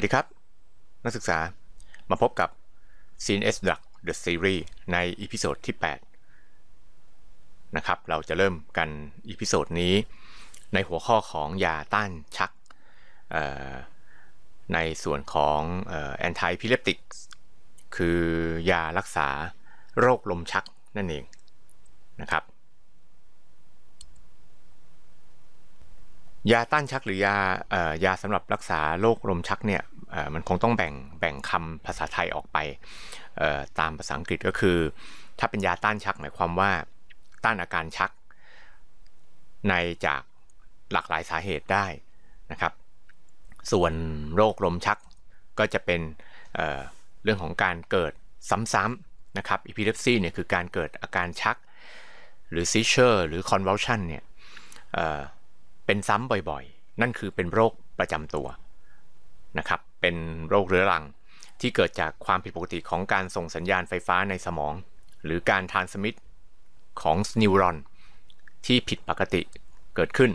วัสดีครับ นักศึกษามาพบกับ CNS d u c เ The Series ในอีพิโซดที่8นะครับเราจะเริ่มกันอีพิโซดนี้ในหัวข้อของยาต้านชักในส่วนของแอนตี้พิเลปติกคือยารักษาโรคลมชักนั่นเองนะครับยาต้านชักหรือยาายาสำหรับรักษาโรคลมชักเนี่ยมันคงต้องแบ่งแบ่งคำภาษาไทยออกไป ตามภาษาอังกฤษก็คือ ถ้าเป็นยาต้านชักหมายความว่าต้านอาการชัก ในจากหลากหลายสาเหตุได้นะครับ ส่วนโรคลมชักก็จะเป็นเเรื่องของการเกิดซ้ำๆนะครับอีพิเลปซีเนี่ยคือการเกิดอาการชัก หรือซีเชอร์หรือคอนเวลชันเนี่ยเเป็นซ้ำบ่อยๆ นั่นคือเป็นโรคประจำตัวนะครับเป็นโรคเรื้อรังที่เกิดจากความผิดปกติของการส่งสัญญาณไฟฟ้าในสมอง หรือการทานสมิธของนิวรอนที่ผิดปกติเกิดขึ้น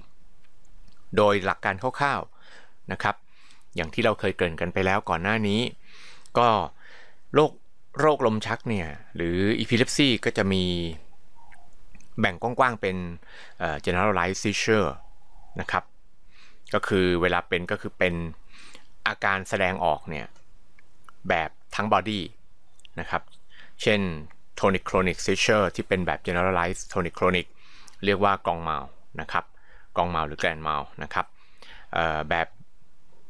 โดยหลักการคร่าวๆนะครับ อย่างที่เราเคยเกริ่นกันไปแล้วก่อนหน้านี้ ก็ โรคโรคลมชักเนี่ย หรืออีพิล e ปซีก็จะมีแบ่งกว้างๆเป็น generalized seizure นะครับก็คือเวลาเป็นก็คือเป็นอาการแสดงออกเนี่ย แบบทั้งบอดี้นะครับ เช่น tonic c ค o n i c seizure ที่เป็นแบบ generalized tonic c ค o n i c เรียกว่ากองเมานะครับกองเมาหรือแกลนเมานะครับแบบ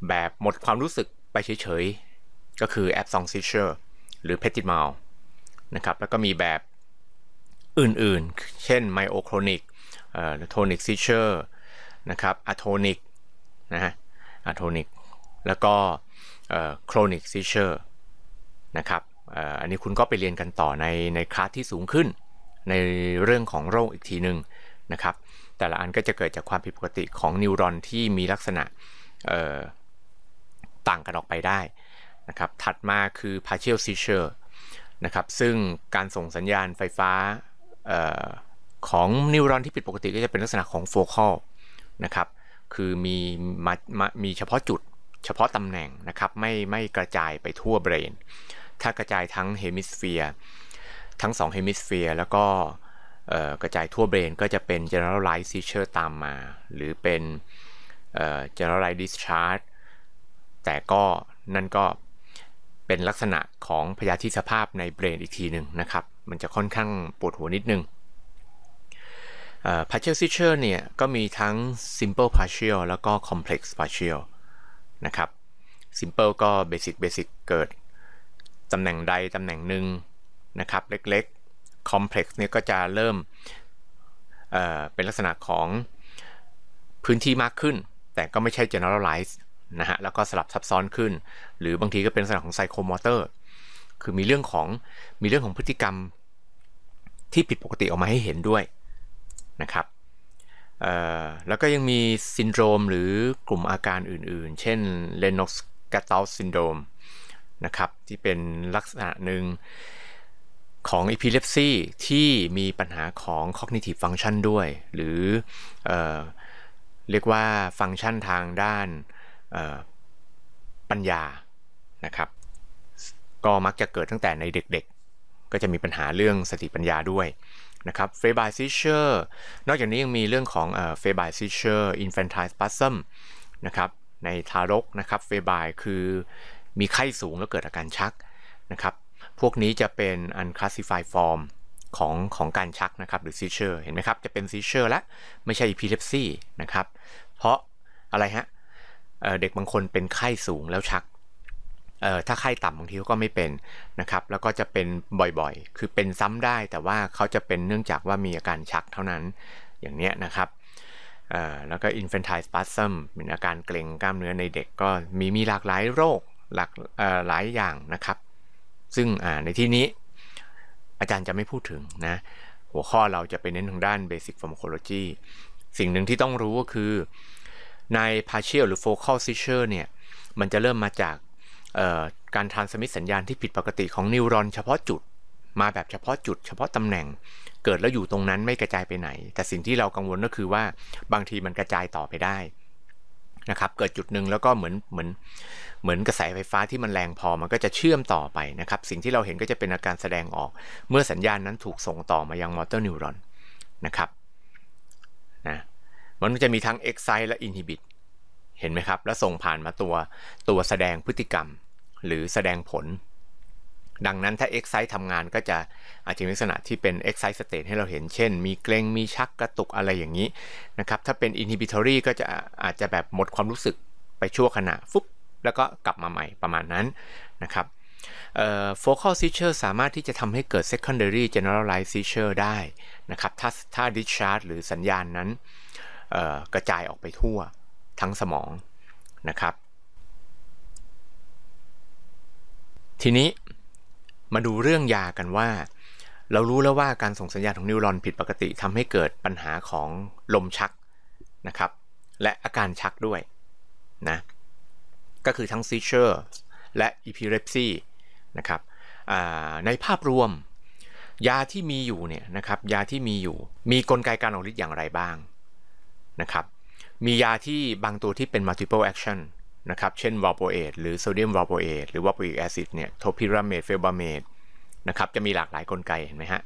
แบบหมดความรู้สึกไปเฉยๆ ก็คือ absence seizure หรือ petit mal นะครับแล้วก็มีแบบอื่นๆเช่น myoclonic tonic seizure นะครับ atonic นะฮะ atonic แล้วก็ chronic seizure นะครับอันนี้คุณก็ไปเรียนกันต่อในในคลาสที่สูงขึ้นในเรื่องของโรคอีกทีหนึ่งนะครับ แต่ละอันก็จะเกิดจากความผิดปกติของนิวรอนที่มีลักษณะต่างกันออกไปได้นะครับถัดมาคือ partial seizure นะครับซึ่งการส่งสัญญาณไฟฟ้าของนิวรอนที่ผิดปกติก็จะเป็นลักษณะของโฟกัลนะครับคือมีมมามีเฉพาะจุดเฉพาะตำแหน่งนะครับไม่ไม่กระจายไปทั่วเบรนถ้ากระจายทั้งเฮมิสเฟียร์ทั้ง2เฮมิสเฟียร์แล้วก็กระจายทั่วเบรนก็จะเป็น generalized seizure ตามมา หรือเป็น generalized discharge แต่ก็นั่นก็ เป็นลักษณะของพยาธิสภาพในเบรนอีกทีหนึ่งนะครับ มันจะค่อนข้างปวดหัวนิดนึง partial seizure เนี่ยก็มีทั้ง simple partial แล้วก็ complex partial นะครับ simple ก็ basic basic เกิด ตำแหน่งใดตำแหน่งหนึ่งนะครับเล็กๆ complex เนี่ยก็จะเริ่มเเป็นลักษณะของพื้นที่มากขึ้น แต่ก็ไม่ใช่ generalize นะฮะแล้วก็สลับซับซ้อนขึ้น หรือบางทีก็เป็นลักษณะของ psychomotor คือมีเรื่องของมีเรื่องของพฤติกรรม ที่ผิดปกติออกมาให้เห็นด้วยนะครับแล้วก็ยังมีซินโดรมหรือกลุ่มอาการอื่นๆ เช่นเลนอกส์กาตา t s y n d r o m นะครับที่เป็นลักษณะหนึ่งของอีพิเลปซีที่มีปัญหาของ cognitive function ด้วย หรือเอเรียกว่าฟังก์ชันทางด้านปัญญานะครับก็มักจะเกิดตั้งแต่ในเด็กๆ ก็จะมีปัญหาเรื่องสติปัญญาด้วยนะครับเฟบายซิเชอร์นอกจากนี้ยังมีเรื่องของเฟบายซิเชอร์อินฟันไทสปัสซัมนะครับในทารกนะครับเฟบายคือมีไข้สูงแล้วเกิดอาการชักนะครับพวกนี้จะเป็น unclassified form ของของการชักนะครับหรือซิเชอร์เห็นไหมครับ จะเป็นซิเชอร์และไม่ใช่อีพิเลปซี่นะครับเพราะอะไรฮะเเด็กบางคนเป็นไข้สูงแล้วชักเออถ้าไข้ต่ำบางทีก็ไม่เป็นนะครับ แล้วก็จะเป็นบ่อยๆคือเป็นซ้ำได้ แต่ว่าเขาจะเป็นเนื่องจากว่ามีอาการชักเท่านั้น อย่างเนี้ยนะครับ แล้วก็ infantile spasm เป็นอาการเกร็งกล้ามเนื้อในเด็กก็ มีมีหลากหลายโรคหลากหลายอย่างนะครับ ซึ่งในที่นี้อาจารย์จะไม่พูดถึงนะ หัวข้อเราจะไปเน้นทางด้าน basic pharmacology สิ่งหนึ่งที่ต้องรู้ก็คือใน partial หรือ focal seizure เนี่ย มันจะเริ่มมาจากการทานสมิตสัญญาณที่ผิดปกติของนิวรอน เฉพาะจุดมาแบบเฉพาะจุดเฉพาะตำแหน่งเกิดแล้วอยู่ตรงนั้นไม่กระจายไปไหน แต่สิ่งที่เรากังวลก็คือว่าบางทีมันกระจายต่อไปได้นะครับเกิดจุดหนึ่งแล้วก็เหมือนเหมือนเหมือนกระแสไฟฟ้าที่มันแรงพอมันก็จะเชื่อมต่อไปนะครับสิ่งที่เราเห็นก็จะเป็นอาการแสดงออกเมื่อสัญญาณนั้นถูกส่งต่อมายังมอเตอร์นิวรอนนะครับนะมันจะมีทั้ง excite และ inhibit เห็นไหมครับ แล้วส่งผ่านมาตัวตัวแสดงพฤติกรรมหรือแสดงผล ดังนั้นถ้า Excite ทำงานก็จะ อาจจะมีลักษณะที่เป็น Excite State ให้เราเห็นเช่นมีเกรงมีชักกระตุกอะไรอย่างนี้นะครับ ถ้าเป็น Inhibitory ก็จะอาจจะแบบหมดความรู้สึกไปชั่วขณะฟุบแล้วก็กลับมาใหม่ประมาณนั้นนะครับโฟ focal seizure สามารถที่จะทำให้เกิด secondary generalized seizure ได้นะครับ ถ้าถ้า discharge หรือสัญญาณนั้นกระจายออกไปทั่วทั้งสมองนะครับทีนี้มาดูเรื่องยากันว่า เรารู้แล้วว่าการส่งสัญญาณของนิวรอนผิดปกติทำให้เกิดปัญหาของลมชักนะครับและอาการชักด้วยนะก็คือทั้งซีเชอร์และอีพิเรปซีนะครับในภาพรวม ยาที่มีอยู่เนี่ยนะครับยาที่มีอยู่มีกลไกการออกฤทธิ์อย่างไรบ้างนะครับมียาที่บางตัวที่เป็น multiple action นะครับเช่นวอลโปเอตหรือโซเดียมวอลโปเอตหรือวลโปอิกแอซิดเนี่ยโทพิราเมตเฟลบาเมตนะครับจะมีหลากหลายกลไกเห็นไหมฮะ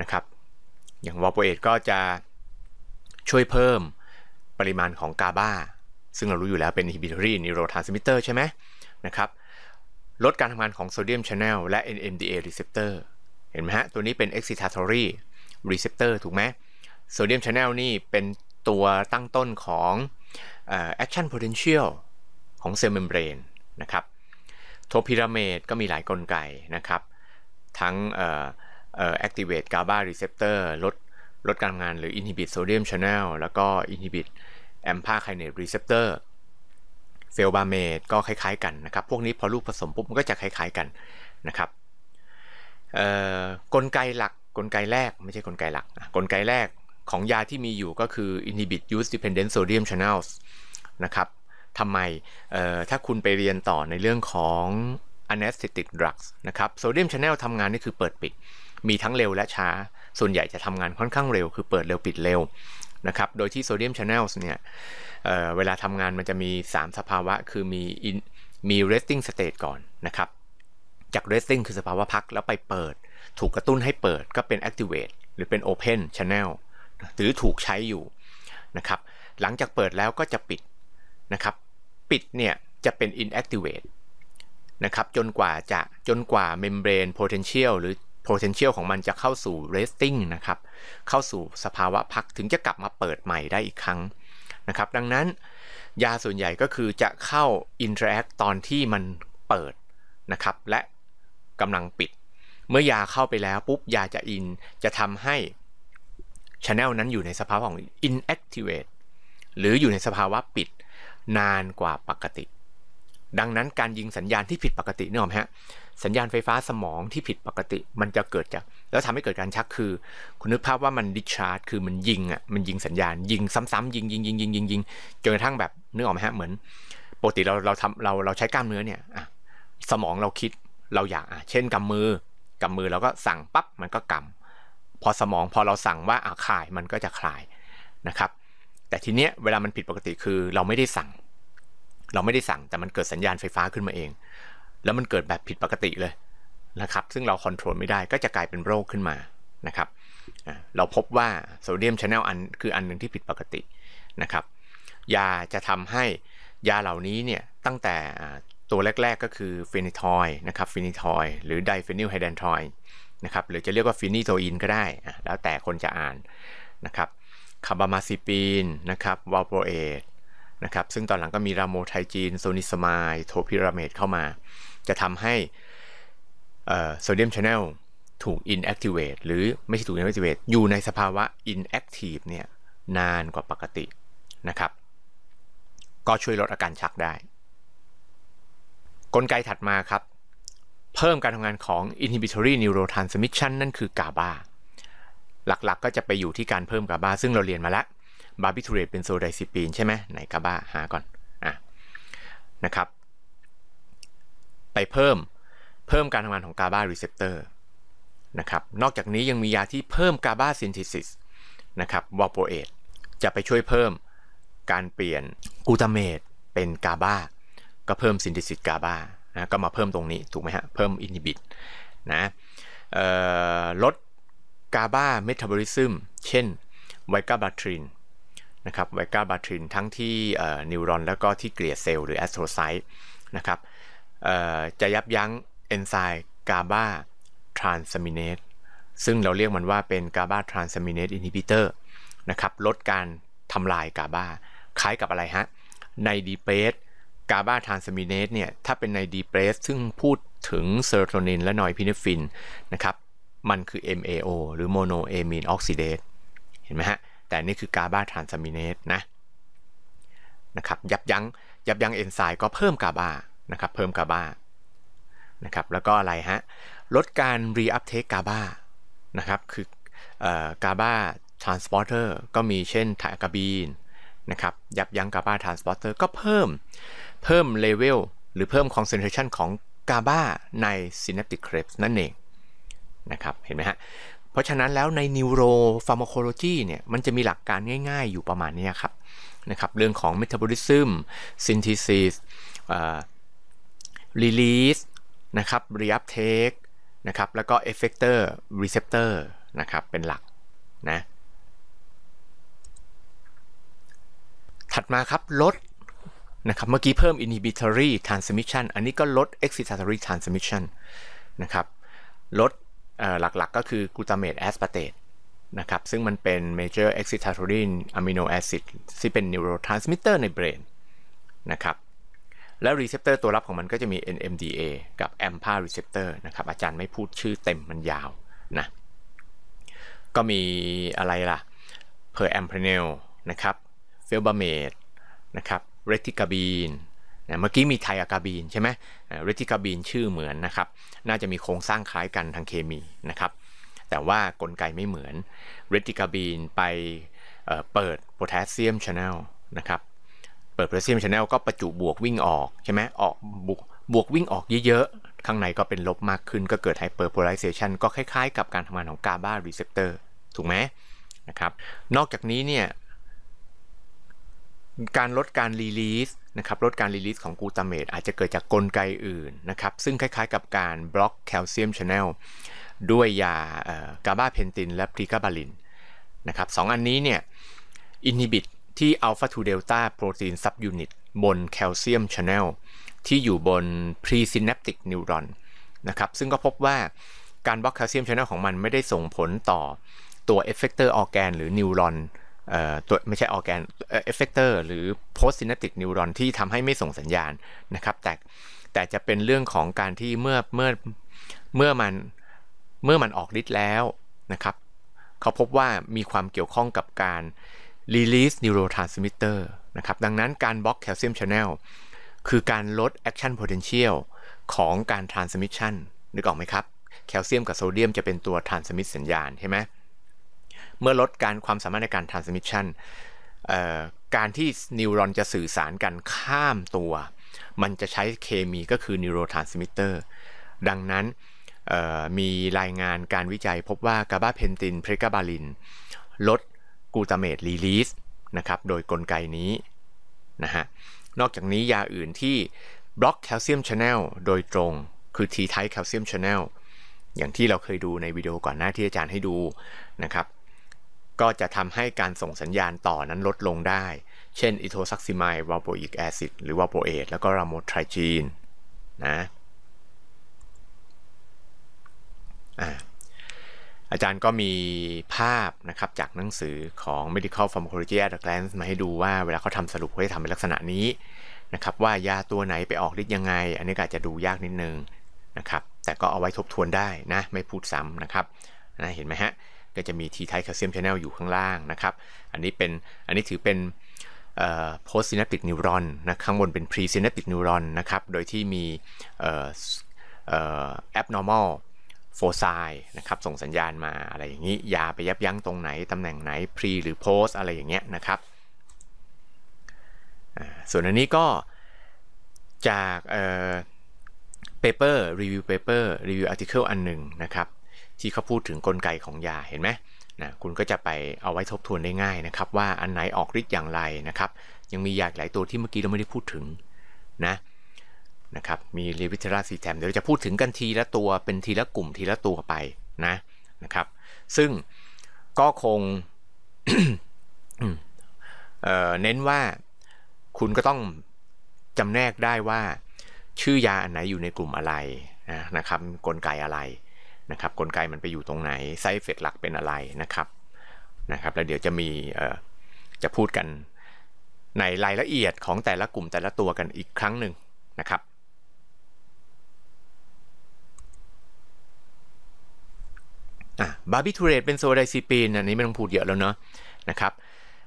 นะครับอย่างวอลโปเอตก็จะช่วยเพิ่มปริมาณของกาบาซึ่งเรารู้อยู่แล้วเป็นฮิบิ b อรี r y n e u ร o t r ซิมิเตอร์ใช่ไหมนะครับลดการทำงานของโซเดียมช h น n n และ NMDA รเซพเตอร์เห็นไหมฮะ ตัวนี้เป็น excitatory receptor ถูกไหมโซเดียมช h น n n นี่เป็นตัวตั้งต้นของ action potential ของเซลล์เมมเบรนนะครับโทพิราเมดก็มีหลายกลไกนะครับ ทั้ง activate GABA receptor ลดลดการทำงานหรือ inhibit sodium channel แล้วก็ inhibit AMPA kinase receptor เฟลบาเมดก็คล้ายๆกันนะครับ พวกนี้พอลูกผสมปุ๊บมันก็จะคล้ายๆกันนะครับกลไกหลักกลไกแรกไม่ใช่กลไกหลักกลไกแรกของยาที่มีอยู่ก็คือ inhibit use dependent sodium channels นะครับทำไมถ้าคุณไปเรียนต่อในเรื่องของ anesthetic drugs นะครับ sodium channel ทำงานนี่คือเปิดปิด มีทั้งเร็วและช้า ส่วนใหญ่จะทำงานค่อนข้างเร็วคือเปิดเร็วปิดเร็วนะครับโดยที่โซเดียมชานลเนี่ยเเวลาทำงานมันจะมี 3 สภาวะคือมี in, มี resting state ก่อนนะครับจาก resting คือสภาวะพักแล้วไปเปิดถูกกระตุ้นให้เปิดก็เป็น activate หรือเป็น open channel หรือถูกใช้อยู่นะครับหลังจากเปิดแล้วก็จะปิดนะครับปิดเนี่ยจะเป็น inactivate นะครับจนกว่าจะจนกว่า membrane potential หรือ potential ของมันจะเข้าสู่ resting นะครับเข้าสู่สภาวะพักถึงจะกลับมาเปิดใหม่ได้อีกครั้งนะครับดังนั้นยาส่วนใหญ่ก็คือจะเข้า interact ตอนที่มันเปิดนะครับและกำลังปิด เมื่อยาเข้าไปแล้วปุ๊บยาจะอินจะทำให้ช n n e l นั้นอยู่ในสภาวะของ inactivate หรืออยู่ในสภาวะปิดนานกว่าปกติ ดังนั้นการยิงสัญญาณที่ผิดปกตินี่หรฮะ สัญญาณไฟฟ้าสมองที่ผิดปกติมันจะเกิดจาก แล้วทำให้เกิดการชักคือ คุณนึกภาพว่ามันดิชาร์ดคือมันยิงอ่ะมันยิงสัญญาณ ยิง ซ้ำๆยิงยิงยิงยิงยิงยิงจนกระทั่งแบบนึกออกไหมฮะเหมือน ปกติเราเราทำเราเราใช้กล้ามเนื้อเนี่ยสมองเราคิดเราอยากอ่ะเช่นกำมือกำมือเราก็สั่งปั๊บมันก็กำพอสมองพอเราสั่งว่าอ่าคลายมันก็จะคลายนะครับ แต่ทีเนี้ยเวลามันผิดปกติคือเราไม่ได้สั่ง เราไม่ได้สั่งแต่มันเกิดสัญญาณไฟฟ้าขึ้นมาเอง แล้วมันเกิดแบบผิดปกติเลยนะครับ ซึ่งเราควบคุมไม่ได้ก็จะกลายเป็นโรคขึ้นมานะครับเราพบว่าโซเดียมชาแนลอันคืออันหนึ่งที่ผิดปกตินะครับ ยาจะทำให้ยาเหล่านี้เนี่ยตั้งแต่ตัวแรก ๆก็คือฟินิทอยนะครับฟินิทอยหรือไดเฟนิลไฮเดนทอยนะครับหรือจะเรียกว่าฟินิโตอินก็ได้ แล้วแต่คนจะอ่านนะครับคาบามาซิปีนนะครับวาโปรเอตนะครับซึ่งตอนหลังก็มีราโมไทจีนโซนิสมายโทพิราเมดเข้ามา จะทำให้โซเดียมชาแนลถูกอินแอคทิเวตหรือไม่ใช่ถูกอินแอคทิเวตอยู่ในสภาวะอินแอคทีฟเนี่ยนานกว่าปกตินะครับ ก็ช่วยลดอาการชักได้ กลไกถัดมาครับเพิ่มการทำงานของ inhibitory neurotransmission นั่นคือกาบาหลักๆก็จะไปอยู่ที่การเพิ่มกาบาซึ่งเราเรียนมาแล้วบาร์บิทูเรตเป็นโซไดซิปีนใช่ไหมไหนกาบาหาก่อนอะนะครับ ไปเพิ่ม เพิ่มการทำงานของกาบารีเซพเตอร์นะครับ นอกจากนี้ยังมียาที่เพิ่มกาบาซินทิซิสนะครับวอโปเอตจะไปช่วยเพิ่มการเปลี่ยนกูตาเมตเป็นกาบาก็เพิ่มซินทิซิสกาบานะก็มาเพิ่มตรงนี้ถูกไหมฮะเพิ่มอินฮิบิตนะลดกาบาเมตาบอลิซึมเช่นไวกาบาทรินนะครับไวกาบาทรินทั้งที่นิวรอนแล้วก็ที่เกลียยเซลล์หรือแอสโทรไซต์นะครับจะยับยั้งเอนไซม์กาบาทรานสมิเนตซึ่งเราเรียกมันว่าเป็นกาบาทรานสมิเนตอินฮิบิเตอร์นะครับ ลดการทำลายกาบาคล้ายกับอะไรฮะ ในดีเพสกาบาทานสมิเนสเนี่ยถ้าเป็นในดีเพรสซึ่งพูดถึงเซโรโทนิน และนอยพิเนฟินนะครับมันคือ MAO หรือโมโนเอมีนออกซิเดตเห็นไหมฮะ แต่นี่คือกาบาทานสมิเนสนะนะครับยับยัง้งยับยั้งเอนไซม์ก็เพิ่มกาบานะครับเพิ่มกาบานะครับแล้วก็อะไรฮะ ลดการรีอัพเทคกาบานะครับคือกาบาทรานสปอร์เตอร์ก็มีเช่นไทอะกาบีนนะครับยับยั้งกาบาทรานสปอร์เตอร์ก็เพิ่มเพิ่มเลเวลหรือเพิ่มคอนเซนเทรชันของกาบาในินแ a ปติกเครปส์นั่นเองนะครับเห็นไหมฮะเพราะฉะนั้นแล้วในนิวโรฟาร์มโคโลจีเนี่ยมันจะมีหลักการง่ายๆอยู่ประมาณนี้ครับนะครับเรื่องของเมตาบอลิซึมซินทิซิสรีลีสนะครับรีอัพเทคนะครับแล้วก็เเอฟฟกเตอร์รีเซพเตอร์นะครับเป็นหลักนะถัดมาครับ ลดนะครับเมื่อกี้เพิ่ม inhibitory transmission อันนี้ก็ลด excitatory transmission นะครับ ลดหลักๆกก็คือ glutamate aspartate นะครับ ซึ่งมันเป็น major excitatory amino acid ที่เป็น neurotransmitter ในเบรนนะครับ และรีเซพเตอร์ตัวรับของมันก็จะมี NMDA กับ AMPA receptor นะครับ อาจารย์ไม่พูดชื่อเต็มมันยาวนะก็มีอะไรล่ะ per a m p r e n e l นะครับ f e l b a m a t e นะครับเรติกาบีนนะเมื่อกี้มีไทอากาบีนใช่ไหมเรติกาบีนชื่อเหมือนนะครับ น่าจะมีโครงสร้างคล้ายกันทางเคมีนะครับ แต่ว่ากลไกไม่เหมือนเรติกาบีนไปเปิดโพแทสเซียมชาแนลนะครับ เปิดโพแทสเซียมชาแนลก็ประจุบวกวิ่งออก ใช่ไหมออกบวกบวกวิ่งออกเยอะ ๆ ข้างในก็เป็นลบมากขึ้น ก็เกิดไฮเปอร์โพลาริเซชันก็คล้ายๆกับการทำงานของกาบารีเซปเตอร์ถูกไหมนะครับ นอกจากนี้เนี่ยการลดการรีลีสนะครับลดการรีลีสของกูตาเมตอาจจะเกิดจากกลไกอื่นนะครับซึ่งคล้ายๆกับการบล็อกแคลเซียมชแนลด้วยยากาบาเพนตินและพรีกาบาลินนะครับสองอันนี้เนี่ยอินฮิบิตที่อัลฟาทูเดลต้าโปรตีนซับยูนิตบนแคลเซียมชแนลที่อยู่บนพรีซินแนปติกนิวรอนนะครับซึ่งก็พบว่าการบล็อกแคลเซียมชแนลของมันไม่ได้ส่งผลต่อตัวเอฟเฟกเตอร์ออแกนหรือนิวรอนตัวไม่ใช่ออแกนเอฟเฟกเตอร์หรือโพสซิน n ต p t i c n e u r ที่ทำให้ไม่ส่งสัญญาณนะครับแต่แต่จะเป็นเรื่องของการที่เมื่อเมื่อเมื่อมันเมื่อมันออกฤทธิ์แล้วนะครับ เขาพบว่ามีความเกี่ยวข้องกับการรีลีสนิวโรทรานสมิเตอร์นะครับดังนั้นการบล็อกแคลเซียมชานลคือการลดแอคชั่นโพเทนเชียลของการทรานสมิชั i o n นึกออกไหมครับแคลเซียมกับโซเดียม จะเป็นตัวทรานสมิสัญญาณใช่ไหมเมื่อลดการความสามารถในการ transmission การที่นิวรอนจะสื่อสารกันข้ามตัว มันจะใช้เคมีก็คือนิวโรทรานสมิเตอร์ ดังนั้นมีรายงานการวิจัยพบว่ากาบาเพนตินเพรกาบาลินลดกูตาเมตรีลีสนะครับ โดยกลไกนี้นะฮะ นอกจากนี้ยาอื่นที่บล็อกแคลเซียมชแนลโดยตรง คือ T-type calcium channel อย่างที่เราเคยดูในวิดีโอก่อนหน้าที่อาจารย์ให้ดูนะครับก็จะทำให้การส่งสัญญาณต่อนั้นลดลงได้ เช่น อิโทซักซิมายวาโปอิกแอซิด หรือวาโปเอทแล้วก็ รามโทรจีนนะอาจารย์ก็มีภาพนะครับจากหนังสือของ medical pharmacology at a glance มาให้ดูว่าเวลาเขาทำสรุปเขาจะทำเป็นลักษณะนี้นะครับว่ายาตัวไหนไปออกฤทธิ์ยังไง อันนี้ก็อาจจะดูยากนิดนึงนะครับแต่ก็เอาไว้ทบทวนได้นะไม่พูดซ้ำนะครับนะเห็นไหมฮะก็จะมีทีไทแคลเซียมชแนลอยู่ข้างล่างนะครับ อันนี้เป็นอันนี้ถือเป็นโพสซินาปติกนิวรอนนะข้างบนเป็นพรีซินาปติกนิวรอนนะครับโดยที่มีแอบนอร์มอลโฟไซนะครับส่งสัญญาณมาอะไรอย่างนี้ยาไปยับยั้งตรงไหน ตำแหน่งไหนพรีหรือโพสอะไรอย่างเงี้ยนะครับ ส่วนอันนี้ก็จากเปเปอร์รีวิวเปเปอร์รีวิวอาร์ติเคิลอันหนึ่งนะครับที่เขาพูดถึงกลไกของยาเห็นไหมนะคุณก็จะไปเอาไว้ทบทวนได้ง่ายนะครับ ว่าอันไหนออกฤทธิ์อย่างไรนะครับ ยังมียาหลายตัวที่เมื่อกี้เราไม่ได้พูดถึงนะนะครับมีเลวิทราซีแทมเดี๋ยวจะพูดถึงกันทีละตัวเป็นทีละกลุ่มทีละตัวไปนะนะครับ ซึ่งก็คงเเน้นว่าคุณก็ต้องจำแนกได้ว่าชื่อยาอันไหนอยู่ในกลุ่มอะไรนะครับ กลไกอะไรนะครับกลไกมันไปอยู่ตรงไหนไซเฟฟกหลักเป็นอะไรนะครับนะครับแล้วเดี๋ยวจะมีจะพูดกันในรายละเอียดของแต่ละกลุ่มแต่ละตัวกันอีกครั้งหนึ่งนะครับบาร์บิทูเรตเป็นโซไดซีปีนอันนี้ไม่ต้องพูดเยอะแล้วเนาะนะครับ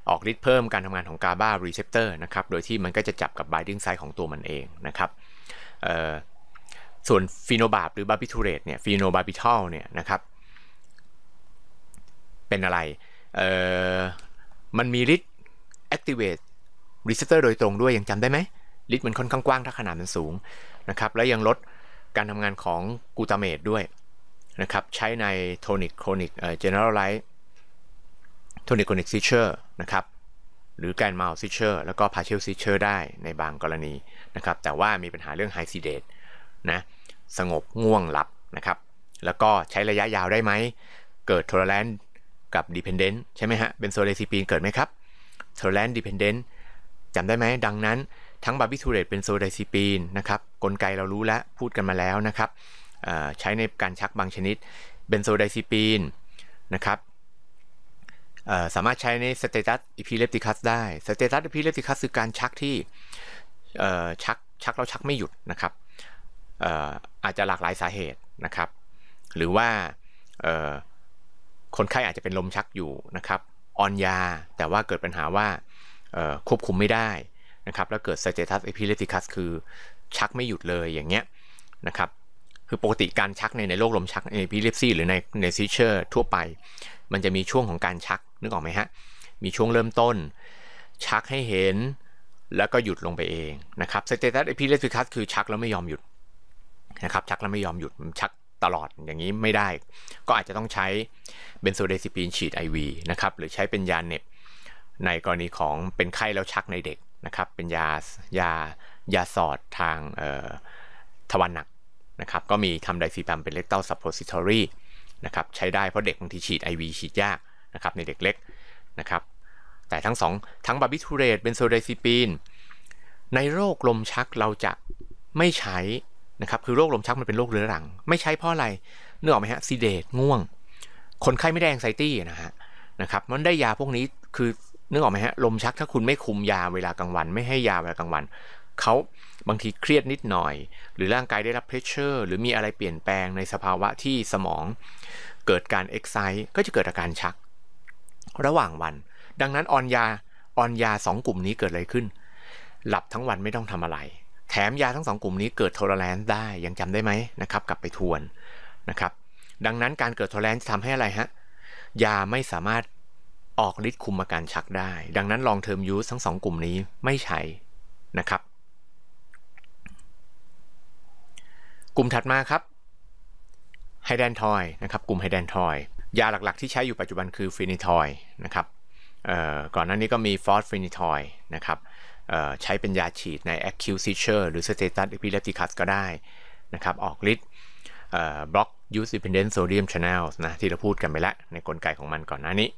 ออกฤทธิ์เพิ่มการทำงานของกาบารีเซพเตอร์นะครับโดยที่มันก็จะจับกับไบดิ้งไซด์ของตัวมันเองนะครับส่วนฟีโนบาบหรือบาร์บิทูเรตเนี่ยฟีโนบาร์บิทอลเนี่ยนะครับ เป็นอะไรเอ่อมันมีฤทธิ์ activate เซตเตอร์โดยตรงด้วย ยังจำได้ไหมฤทธิ์มันค่อนข้างกว้างถ้าขนาดมันสูงนะครับ และยังลดการทำงานของกูตาเมตด้วยนะครับ ใช้ในโทนิกโครนิกเอ่อเจเนอเรลไลท์โทนิกโครนิกซิเชอร์นะครับหรือการมาซ d เชอร์แล้วก็พาเชลซิเชอร์ได้ในบางกรณีนะครับ แต่ว่ามีปัญหาเรื่องไฮซิเดตนะสงบง่วงหลับนะครับ แล้วก็ใช้ระยะยาวได้ไหม เกิดโทรแลนต์กับดิพเอนเดนต์ใช่ไหมฮะเป็นโซเลซีปีนเกิดไหมครับโทรแลนต์ดิพเอนเดนต์จำได้ไหมดังนั้น ทั้งบาร์บิทูเรตเป็นโซเลซีปีนนะครับ กลไกเรารู้แล้ว พูดกันมาแล้วนะครับ ใช้ในการชักบางชนิดเบนโซเดซีปีนนะครับ สามารถใช้ในสเตตัสอีพีเลปติคัสได้สเตตัสอีพีเลปติคัสคือการชักที่ชักชักเราชักไม่หยุดนะครับอาจจะหลากหลายสาเหตุนะครับ หรือว่าคนไข้อาจจะเป็นลมชักอยู่นะครับออนยาแต่ว่าเกิดปัญหาว่าควบคุมไม่ได้นะครับ แล้วเกิดซเจตัสเอพิเลติคัสคือชักไม่หยุดเลยอย่างเงี้ยนะครับ คือปกติการชักในในโรคลมชักในพิเลปซี่หรือในในซิเชอร์ทั่วไป มันจะมีช่วงของการชักนึกออกไหมฮะ มีช่วงเริ่มต้น ชักให้เห็นแล้วก็หยุดลงไปเองนะครับสเตตัสเอพิเลติคัสคือชักแล้วไม่ยอมหยุดนะครับชักแล้วไม่ยอมหยุดชักตลอดอย่างนี้ไม่ได้ ก็อาจจะต้องใช้เบนโซเดซิปีนฉีด IV นะครับหรือใช้เป็นยาเน็บ ในกรณีของเป็นไข้แล้วชักในเด็กนะครับเป็นยายายาสอดทางทวารหนักนะครับก็มีทำไดซีแัมเป็นเล็กเต้าซับโพซิทอรีนะครับใช้ได้เพราะเด็กบางทีฉีด IV ฉีดยากนะครับในเด็กเล็กนะครับแต่ทั้งสองทั้งบาบิทูเรตเบนโซเดซิปีนในโรคลมชักเราจะไม่ใช้นะครับคือโรคลมชักมันเป็นโรคเรื้อรัง ไม่ใช่เพราะอะไร เนื้อออกไหมฮะซีเดตง่วง คนไข้ไม่ได้แองไซตี้นะฮะนะครับมันได้ยาพวกนี้คือนึกออกไหมฮะ ลมชักถ้าคุณไม่คุมยาเวลากลางวัน ไม่ให้ยาเวลากลางวัน เขาบางทีเครียดนิดหน่อย หรือร่างกายได้รับเพรสเชอร์หรือมีอะไรเปลี่ยนแปลงในสภาวะที่สมอง เกิดการเอ็กไซก็จะเกิดอาการชัก ระหว่างวัน ดังนั้นออนยาออนยา 2 กลุ่มนี้เกิดอะไรขึ้น หลับทั้งวันไม่ต้องทำอะไรแถมยาทั้งสองกลุ่มนี้เกิดโทรแลนซ์ได้ ยังจำได้ไหมนะครับ กลับไปทวนนะครับ ดังนั้นการเกิดโทรแลนซ์ทำให้อะไรฮะยาไม่สามารถออกฤทธิ์คุมอาการชักได้ ดังนั้นลองเทอมยูสทั้งสองกลุ่มนี้ไม่ใช่นะครับ กลุ่มถัดมาครับไฮแดนทอยนะครับกลุ่มไฮแดนทอยยาหลักๆที่ใช้อยู่ปัจจุบันคือฟินิทอยนะครับก่อนหน้านี้ก็มีฟอสฟินิทอยนะครับใช้เป็นยาฉีดใน acute seizure หรือ status epilepticus ก็ได้นะครับ ออกฤทธิ์บล็อก use dependent sodium channels นะที่เราพูดกันไปแล้วในกลไกของมันก่อนหน้านี้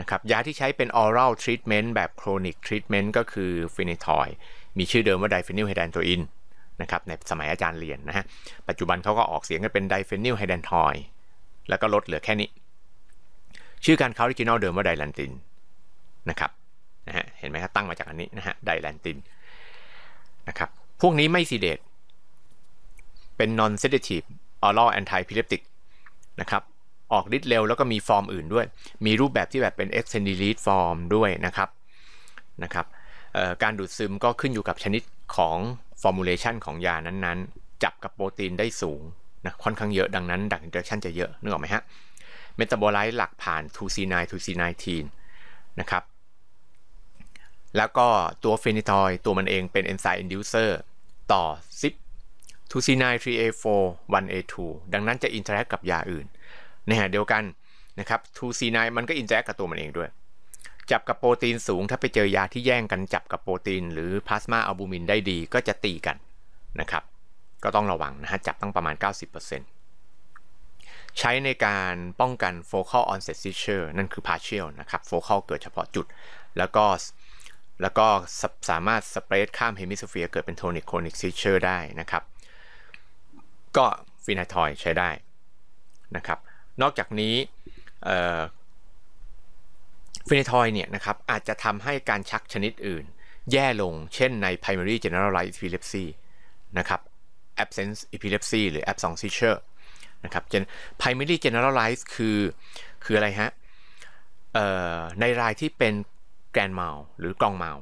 นะครับยาที่ใช้เป็น oral treatment แบบ chronic treatment ก็คือ phenytoin มีชื่อเดิมว่า diphenyl hydantoin นะครับในสมัยอาจารย์เรียนนะฮะปัจจุบันเขาก็ออกเสียงกันเป็น diphenyl hydantoin แล้วก็ลดเหลือแค่นี้ ชื่อการเขาออริจินอลเดิมว่าไดลันตินนะครับนะฮะเห็นไหมครับตั้งมาจากอันนี้นะฮะไดแลนตินนะครับพวกนี้ไม่ซีเดตเป็น non sedative oral antiepileptic นะครับออกฤทธิ์เร็วแล้วก็มีฟอร์มอื่นด้วย มีรูปแบบที่แบบเป็น extended release form ด้วยนะครับนะครับการดูดซึมก็ขึ้นอยู่กับชนิดของ formulation ของยานั้นๆ จับกับโปรตีนได้สูงนะค่อนข้างเยอะดังนั้น ดักอินเตอร์ชันจะเยอะ นึกออกไหมฮะเมตาบอไลต์หลักผ่าน 2C9 2C19 นะครับแล้วก็ตัวเฟนิทอยตัวมันเองเป็นเอนไซม์อินดิวเซอร์ต่อซิป z i ฟ2 c วันเอทูดังนั้นจะอินเทอร์แอคกับยาอื่นนะฮะเดียวกันนะครับทูซีไนมันก็อินเทอร์แอคกับตัวมันเองด้วย จับกับโปรตีนสูงถ้าไปเจอยาที่แย่งกันจับกับโปรตีนหรือพลาสมาอัลบูมินได้ดีก็จะตีกันนะครับก็ต้องระวังนะฮะจับตั้งประมาณ 90%ใช้ในการป้องกัน focal onset seizure นั่นคือ partial นะครับ focal เกิดเฉพาะจุด แล้วก็แล้วก็สามารถสเปรดข้ามเฮมิสเฟียร์เกิดเป็นโทนิกโคนิกซิเชอร์ได้นะครับ ก็ฟินาทอยใช้ได้นะครับนอกจากนี้ฟินาทอยเนี่ยนะครับอาจจะทำให้การชักชนิดอื่น แย่ลงเช่นใน primary generalized epilepsy นะครับ absence epilepsy หรือ absence seizure นะครับ primary generalized คือคืออะไรฮะในรายที่เป็นแกรนเมาลหรือกลองเมาล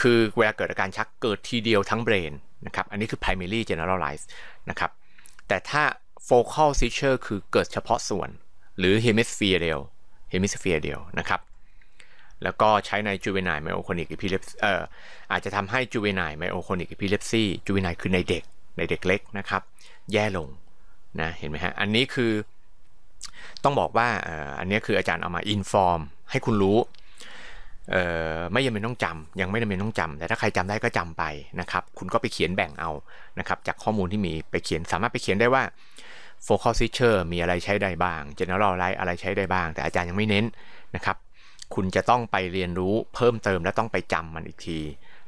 คือเวลาเกิดอาการชักเกิดทีเดียวทั้งเบรนนะครับอันนี้คือ primary generalized นะครับแต่ถ้า focal seizure คือเกิดเฉพาะส่วนหรือ hemisphere เดียว hemisphere เดียวนะครับแล้วก็ใช้ใน juvenile myoclonic epilepsy เอ่ออาจจะทำให้ juvenile myoclonic epilepsy juvenile คือในเด็กในเด็กเล็กนะครับ แย่ลงนะเห็นไหมฮะอันนี้คือต้องบอกว่าอันนี้คืออาจารย์เอามาอินฟอร์มให้คุณรู้ไม่ยัเป็นต้องจำยังไม่จำเป็นต้องจำ แต่ถ้าใครจำได้ก็จำไปนะครับ คุณก็ไปเขียนแบ่งเอานะครับจากข้อมูลที่มีไปเขียน สามารถไปเขียนได้ว่า Focal Feature มีอะไรใช้ได้บ้าง General Light อะไรใช้ได้บ้าง แต่อาจารย์ยังไม่เน้นนะครับ คุณจะต้องไปเรียนรู้เพิ่มเติมและต้องไปจำมันอีกที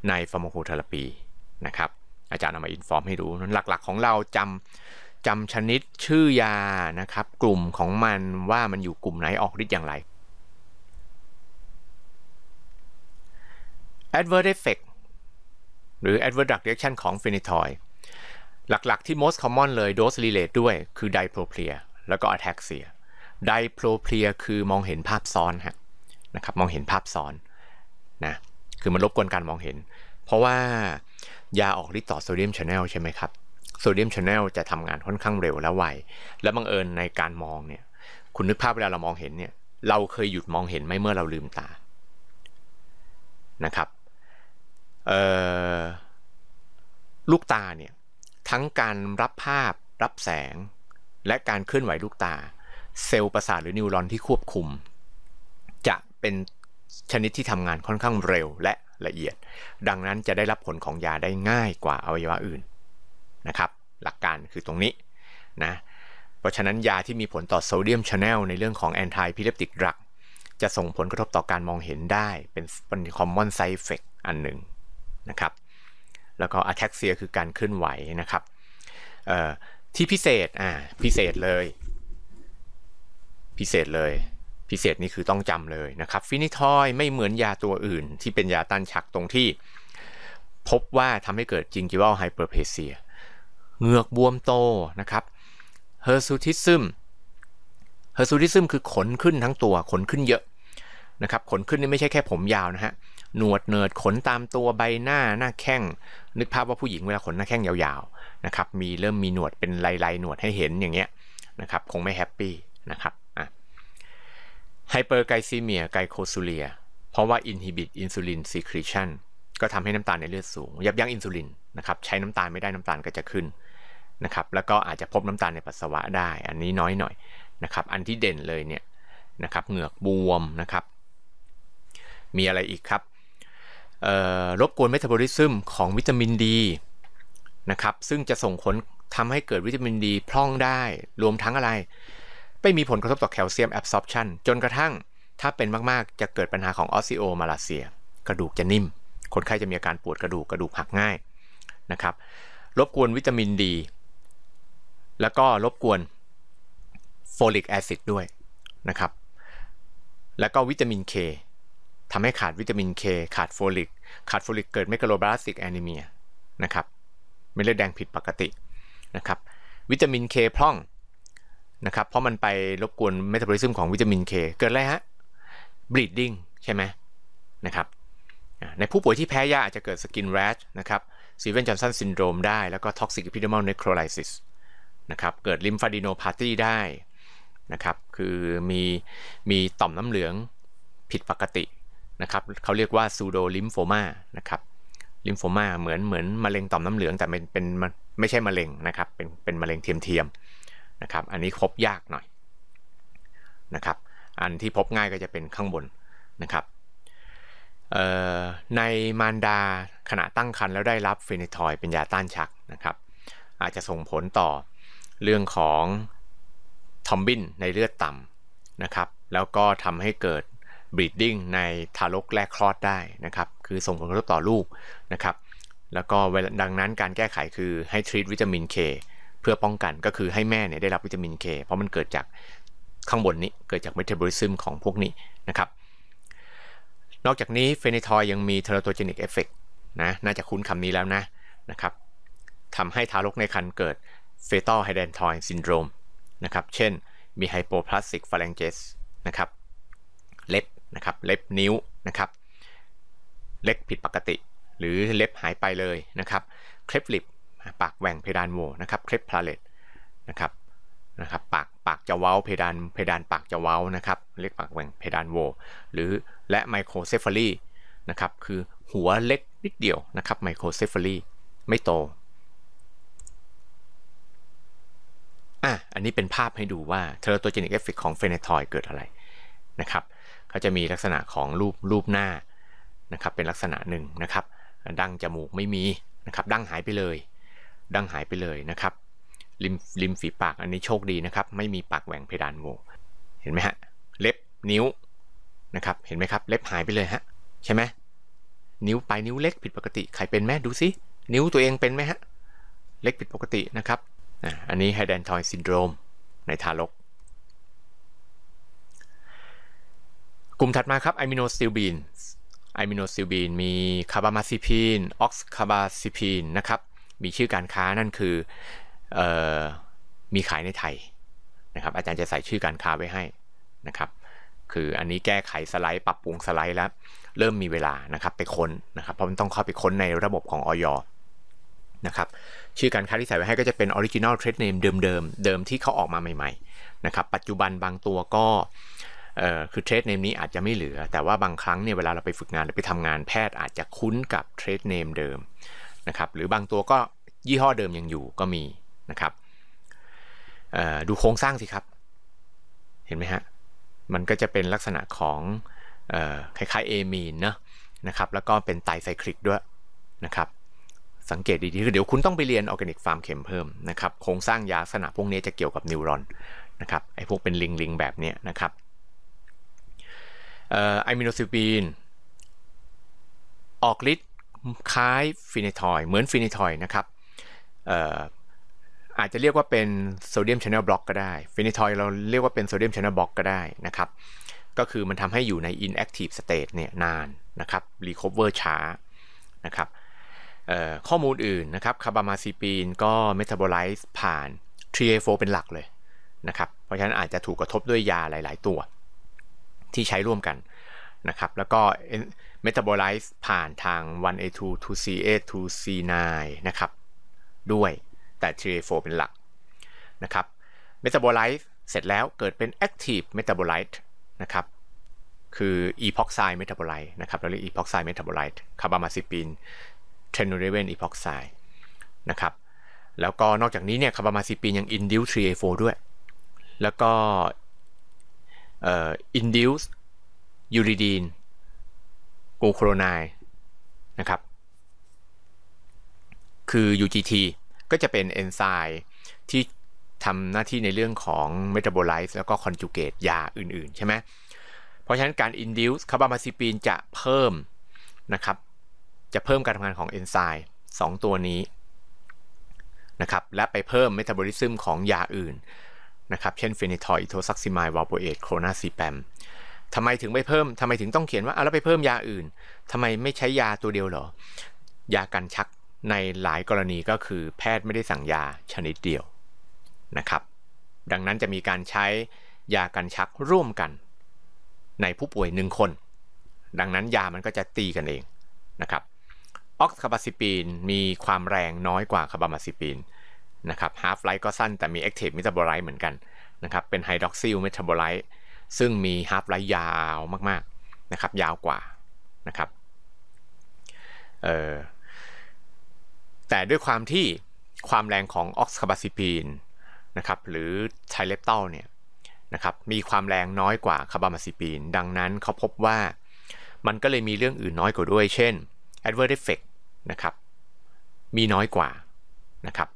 ในฟาร์มโคเทอร a p ีนะครับ อาจารย์เอามาอินฟอร์มให้ดูนั้นหลักๆของเราจำจำชนิดชื่อยานะครับ กลุ่มของมันว่ามันอยู่กลุ่มไหนออกฤทธิ์อย่างไร adverse effect หรือ adverse drug reaction ของ phenytoin หลักๆที่ most common เลย dose relate ด้วย คือ diplopia แล้วก็ ataxia diplopia คือมองเห็นภาพซ้อนฮะนะครับ มองเห็นภาพซ้อน นะ คือมันรบกวนการมองเห็น เพราะว่า ยาออกฤทธิ์ต่อโซเดียมชาแนลใช่ไหมครับโซเดียมชาแนลจะทำงานค่อนข้างเร็วและไว และบังเอิญในการมองเนี่ย คุณนึกภาพเวลา เรามองเห็นเนี่ย เราเคยหยุดมองเห็นไหมเมื่อเราลืมตานะครับลูกตาเนี่ยทั้งการรับภาพรับแสง และการเคลื่อนไหวลูกตา เซลล์ประสาทหรือนิวรอนที่ควบคุม จะเป็นชนิดที่ทำงานค่อนข้างเร็วและละเอียด ดังนั้นจะได้รับผลของยาได้ง่ายกว่าอวัยวะอื่นนะครับ หลักการคือตรงนี้นะเพราะฉะนั้นยาที่มีผลต่อโซเดียมชาแนลในเรื่องของแอนตี้พิเลปติกดรักจะส่งผลกระทบต่อการมองเห็นได้เป็นเป็นคอมมอนไซเฟกอันหนึ่งนะครับแล้วก็อ a กเซียคือการเคลื่อนไหวนะครับที่พิเศษอ่าพิเศษเลย พิเศษเลยพิเศษนี่คือต้องจำเลยนะครับฟินิทอยไม่เหมือนยาตัวอื่น ที่เป็นยาต้านชักตรงที่ พบว่าทำให้เกิดจิงกิวัลไฮเปอร์เพเซียเงือกบวมโตนะครับเฮอร์ซูทิซึมเฮอร์ซูทิซึมคือขนขึ้นทั้งตัวขนขึ้นเยอะนะครับขนขึ้นนี่ไม่ใช่แค่ผมยาวนะฮะหนวดเนิดขนตามตัวใบหน้าหน้าแข้ง นึกภาพว่าผู้หญิงเวลาขนหน้าแข้งยาวๆนะครับมีเริ่มมีหนวดเป็นลายๆหนวดให้เห็นอย่างเงี้ยนะครับ คงไม่แฮปปี้นะครับไฮเปอร์ไกซีเมียไกโคซูเลียเพราะว่าอินฮิบิตอินซูลินซีครีชันก็ทำให้น้ำตาลในเลือดสูง ยับยั้งอินซูลินนะครับใช้น้ำตาลไม่ได้น้ำตาลก็จะขึ้นนะครับแล้วก็อาจจะพบน้ำตาลในปัสสาวะได้ อันนี้น้อยหน่อยนะครับ อันที่เด่นเลยเนี่ยนะครับ เหงือกบวมนะครับ มีอะไรอีกครับรบกวนเมตาบอลิซึมของวิตามินดีนะครับซึ่งจะส่งผลทำให้เกิดวิตามินดี พร่องได้รวมทั้งอะไร ไม่มีผลกระทบต่อแคลเซียมแอบซอร์บชันจนกระทั่งถ้าเป็นมากๆ จะเกิดปัญหาของออสซิโอมาลาเซียกระดูกจะนิ่ม คนไข้จะมีอาการปวดกระดูกกระดูกหักง่ายนะครับรบกวนวิตามินดี แล้วก็รบกวนโฟลิกแอซิดด้วยนะครับแล้วก็วิตามินเคทำให้ขาดวิตามินเค ขาดโฟลิก ขาดโฟลิกเกิดเมกะโลบลาสติกแอนิเมียนะครับเม็ดเลือดแดงผิดปกตินะครับ วิตามินเคพร่องนะครับ เพราะมันไปรบกวนเมตาบอลิซึมของวิตามินเคเกิดอะไรฮะ บลิดดิ้งใช่ไหมนะครับ ในผู้ป่วยที่แพ้ยาอาจจะเกิดสกินแรชนะครับ ซีเวนจอมสันซินโดรมได้แล้วก็ท็อกซิกพิเดมอลเนโครไลซิสนะครับ เกิดลิมฟาดิโนพาร์ตี้ได้นะครับ คือมีมีต่อมน้ำเหลืองผิดปกตินะครับเขาเรียกว่าซูโดลิมโฟมานะครับลิมโฟมาเหมือนเหมือนมะเร็งต่อมน้ำเหลือง แต่เป็นเป็นไม่ใช่มะเร็งนะครับเป็นเป็นมะเร็งเทียมๆนะครับอันนี้พบยากหน่อยนะครับอันที่พบง่ายก็จะเป็นข้างบนนะครับในมารดาขณะตั้งครรภ์แล้วได้รับฟนิทอยเป็นยาต้านชักนะครับ อาจจะส่งผลต่อเรื่องของทอมบินในเลือดต่ำนะครับแล้วก็ทำให้เกิดบีดดิ้งในทารกแรกคลอดได้นะครับ คือส่งผลกระทบต่อลูกนะครับ แล้วก็ดังนั้นการแก้ไขคือให้ทรีตวิตามิน K เพื่อป้องกันก็คือให้แม่เนี่ยได้รับวิตามิน K เพราะมันเกิดจากข้างบนนี้เกิดจากเมตาบอลิซึมของพวกนี้นะครับ นอกจากนี้เฟนิทอยยังมีเทอรโตเจนิกเอฟเฟกนะ น่าจะคุ้นคำนี้แล้วนะนะครับทำให้ทารกในครรภ์เกิดเฟตอลไฮเดนทอยซินโดรมนะครับ เช่นมีไฮโปพลาสติกฟาลังเจสนะครับเล็บนะครับเล็บนิ้วนะครับ เล็กผิดปกติ หรือเล็บหายไปเลยนะครับเคล็บลิบปากแหว่งเพดานโวนะครับเคล็บพลาเลตนะครับนะครับปากปากจะเว้า เพดานเพดานปากจะเว้านะครับ เล็กปากแหว่งเพดานโวหรือและไมโครเซฟาลีนะครับคือหัวเล็กนิดเดียวนะครับไมโครเซฟาลีไม่โตอ่ะอันนี้เป็นภาพให้ดูว่าเทอร์โตเจนิกเอฟเฟกของเฟเนทอยเกิดอะไรนะครับเขาจะมีลักษณะของรูปรูปหน้านะครับเป็นลักษณะหนึ่งนะครับดั้งจมูกไม่มีนะครับดั้งหายไปเลยดั้งหายไปเลยนะครับริมริมฝีปากอันนี้โชคดีนะครับไม่มีปากแหว่งเพดานโหวเห็นไหมฮะเล็บนิ้วนะครับเห็นไหมครับเล็บหายไปเลยฮะใช่ไหมนิ้วไปนิ้วเล็กผิดปกติใครเป็นไหมดูสินิ้วตัวเองเป็นไหมฮะเล็กผิดปกตินะครับอันนี้ไฮเดนทอยซินโดรมในทารกกลุ่มถัดมาครับอะมิโนซิลบีนอะมิโนซิลบีนมีคาร์บามาซิพีนออกซ์คาร์บาซิพีนนะครับมีชื่อการค้านั่นคือออมีขายในไทยนะครับอาจารย์จะใส่ชื่อการค้าไว้ให้นะครับคืออันนี้แก้ไขสไลด์ ปรับปรุงสไลด์ แล้วเริ่มมีเวลานะครับ ไปค้นนะครับเพราะมันต้องเข้าไปค้นในระบบของออยนะครับ ชื่อการค้าที่ใส่ไว้ให้ก็จะเป็นออริจินอลเทรดเนมเดิมๆเดิมที่เขาออกมาใหม่ๆนะครับปัจจุบันบางตัวก็เอ่อคือเทรดเนมนี้อาจจะไม่เหลือ แต่ว่าบางครั้งเนี่ยเวลาเราไปฝึกงานหรือไปทำงานแพทย์อาจจะคุ้นกับเทรดเนมเดิมนะครับ หรือบางตัวก็ยี่ห้อเดิมยังอยู่ก็มีนะครับ ดูโครงสร้างสิครับ เห็นไหมฮะ มันก็จะเป็นลักษณะของออคล้ายๆเอมีนเนะนะครับ แล้วก็เป็นไตไซคลิกด้วยนะครับ สังเกตดีๆ คือเดี๋ยวคุณต้องไปเรียนออร์แกนิกฟาร์มเข็มเพิ่มนะครับ โครงสร้างยาสนะพวกนี้จะเกี่ยวกับนิวรอนนะครับ ไอ้พวกเป็นลิงลิงแบบนี้นะครับไอมิโนซิปีน ออกฤทธิ์คล้ายฟินิทอยเหมือนฟินิทอยนะครับอาจจะเรียกว่าเป็นโซเดียมชานลบล็อกก็ได้ฟินิทอยเราเรียกว่าเป็นโซเดียมชานลบล็อกก็ได้นะครับ ก็คือมันทำให้อยู่ในอินแอคทีฟสเตตเนี่ยนานนะครับรีคอเวอร์ช้านะครับข้อมูลอื่นนะครับคาร์บามาซีปีนก็เมตาบอไลซ์ผ่าน 3A4 เป็นหลักเลยนะครับ เพราะฉะนั้นอาจจะถูกกระทบด้วยยาหลายๆตัวที่ใช้ร่วมกันนะครับ แล้วก็เมตาบอลิซ์ผ่านทาง 1A2 to c A to C9 นะครับด้วยแต่ 3A4 เป็นหลักนะครับเมตาบอลิซ์เสร็จแล้วเกิดเป็น active metabolite นะครับคือ epoxide metabolite นะครับเราเรียก epoxide metabolite คาร์บามาซิปินเทรนูเรเวนอีพ็อกไซด์นะครับแล้วก็นอกจากนี้เนี่ยคาร์บามาซิปินยังอินดิว 3A4 ด้วยแล้วก็เอ่อดิวส์ยูริดีนกูโครไนนะครับ คือ UGT ก็จะเป็นเอนไซม์ที่ทำหน้าที่ในเรื่องของเมตาบอลไลซ์แล้วก็คอนจูเกตยาอื่นๆ ใช่ไหมเพราะฉะนั้นการอินดิวส์คาร์บามาซิปีนจะเพิ่ม นะครับ จะเพิ่มการทำงานของเอนไซม์2 ตัวนี้ นะครับ และไปเพิ่มเมตาบอลิซึมของยาอื่นนะครับเช่นเฟนิทอยอิโทซักซิมายวาโปเอตโครนาซีแปมทำไมถึงไม่เพิ่ม ทำไมถึงต้องเขียนว่าแล้วไปเพิ่มยาอื่น ทำไมไม่ใช้ยาตัวเดียวหรอ ยากันชักในหลายกรณีก็คือแพทย์ไม่ได้สั่งยาชนิดเดียว นะครับ ดังนั้นจะมีการใช้ยากันชักร่วมกัน ในผู้ป่วยหนึ่งคน ดังนั้นยามันก็จะตีกันเอง นะครับ ออกคาบาซิปีนมีความแรงน้อยกว่าคาบามาซิปีนนะครับ half life ก็สั้นแต่มี active metabolite เหมือนกันนะครับ เป็น hydroxyl metabolite ซึ่งมี half life ยาวมากๆนะครับ ยาวกว่านะครับเออแต่ด้วยความที่ความแรงของออกซคาบาซิปีนนะครับหรือไทเลปตลเนี่ยนะครับมีความแรงน้อยกว่าคาบามาซิปีนดังนั้นเขาพบว่ามันก็เลยมีเรื่องอื่นน้อยกว่าด้วยเช่น adverse effect นะครับ มีน้อยกว่านะครับ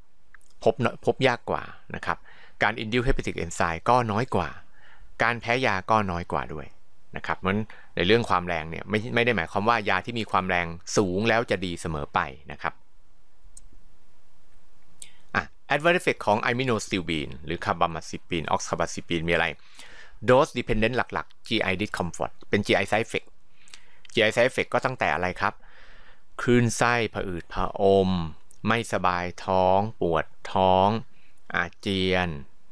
พบพบยากกว่านะครับการอินดิวเฮปติกเอนไซม์ก็น้อยกว่า การแพ้ยาก็น้อยกว่าด้วยนะครับเพราะในเรื่องความแรงเนี่ยไม่ไม่ได้หมายความว่ายาที่มีความแรงสูงแล้วจะดีเสมอไปนะครับอ่ะ a อ v e r อ e e f f ของไอมิโนซิลบีนหรือคาร์บามาซิป n นออกซาบาซิปีนมีอะไรดสดิพเอนเดนต์หลักๆ GI discomfort เป็น GI side effect GI side effect ก็ตั้งแต่อะไรครับคลื่นไส้ผะอืดผะอมไม่สบายท้อง ปวดท้อง อาเจียน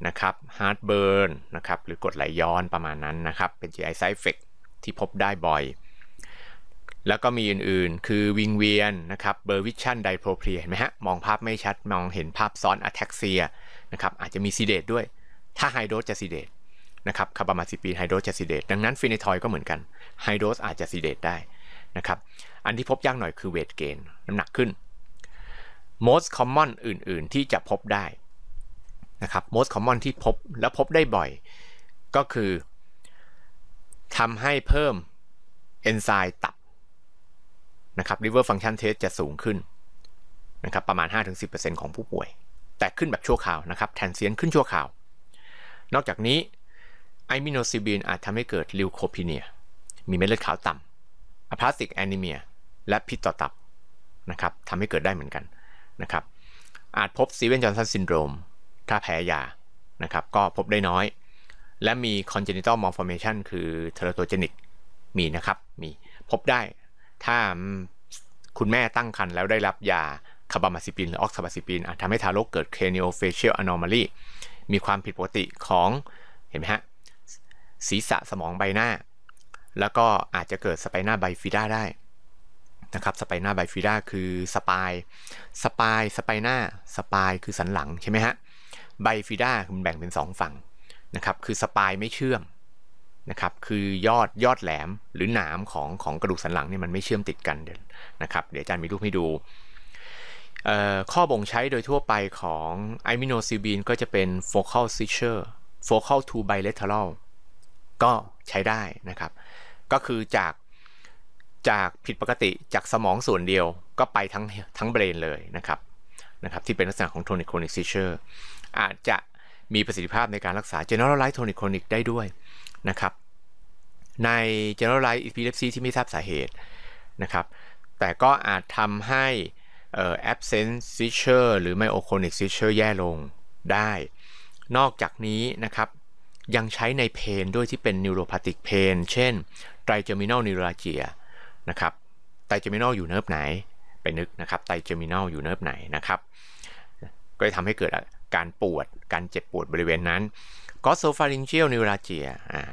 นะครับฮาร์ดเบิร์นนะครับหรือกดไหลย้อนประมาณนั้นนะครับเป็น GI side effect ที่พบได้บ่อย แล้วก็มีอื่นๆ คือวิงเวียนนะครับเบอร์วิชชันไดโพรเพลียเห็นไหมฮะมองภาพไม่ชัดมองเห็นภาพซ้อนอะแท็กเซียนะครับอาจจะมีซีเดตด้วย ถ้าไฮโดรจะซีเดตนะครับคาร์บามาซิปีนไฮโดรจะซีเดตดังนั้นฟินิทอยก็เหมือนกันไฮโดรอาจจะซีเดตได้นะครับอันที่พบยากหน่อยคือเวทเกนน้ำหนักขึ้น most common อื่นๆ ที่จะพบได้นะครับ most common ที่พบและพบได้บ่อย ก็คือทำให้เพิ่มเอนไซม์ตับนะครับ liver function test จะสูงขึ้นนะครับประมาณ 5-10%ของผู้ป่วย แต่ขึ้นแบบชั่วคราวนะครับแทนเซียนขึ้นชั่วคราว นอกจากนี้ไอมิโนซิบินอาจทำให้เกิดลิวโคพีเนียมีเม็ดเลือดขาวต่ำอพลาสติกแอนิเมียและพิษต่อตับนะครับทำให้เกิดได้เหมือนกันนะครับอาจพบซีเวนจอห์นสันซินโดรม ถ้าแพ้ยานะครับก็พบได้น้อย และมีอนเจนิตอลมอร์ฟอร์เมชันคือเทรโตเจนิกมีนะครับมีพบได้ถ้าคุณแม่ตั้งครรภ์แล้วได้รับยาคาบามาซิปินหรือออกซาบาซิปินอาจทำให้ทารกเกิดเนโอเฟเชียลอะนอมาลีมีความผิดปกติของ เห็นไหมฮะศีรษะสมองใบหน้า แล้วก็อาจจะเกิดสไปน่าไบฟิด้าได้นะครับสไปน่าไบฟิด้าคือสปายสปายสไปน่าสปายคือสันหลังใช่ไหมฮะไบฟิด้ามันแบ่งเป็น 2 ฝั่งนะครับคือสปายไม่เชื่อมนะครับคือยอดยอดแหลมหรือหนามของของกระดูกสันหลังเนี่ยมันไม่เชื่อมติดกัน เดี๋ยวนะครับ เดี๋ยวอาจารย์มีรูปให้ดู ข้อบ่งใช้โดยทั่วไปของไอมิโนซิบีนก็จะเป็น focal seizure focal to bilateral ก็ใช้ได้นะครับ ก็คือจากจากผิดปกติจากสมองส่วนเดียวก็ไปทั้งทั้งเบรนเลยนะครับนะครับ ที่เป็นลักษณะของโทนิคโคนิคซิเชอร์อาจจะมีประสิทธิภาพในการรักษาจนเนอเร i ไลท์โทนิคโคนิคได้ด้วยนะครับในเ g e เ e ล a l i z e d e พีเล p ซีที่ไม่ทราบสาเหตุนะครับแต่ก็อาจทำให้แอบเซนซิเชอร์หรือไมโอโคนิคซิเชอร์แย่ลงได้ นอกจากนี้นะครับยังใช้ในเพนด้วยที่เป็นนิวโรพาติกเพนเช่น t r ร g e มิ n a นิวราเจีย a นะครับไตเจมินอลอยู่เนิร์ฟไหนไปนึกนะครับไตเจมินอลอยู่เนิร์ฟไหนนะครับ ก็จะทำให้เกิดการปวดการเจ็บปวดบริเวณนั้น ก็โซฟาริงเชียลนิวราเจีย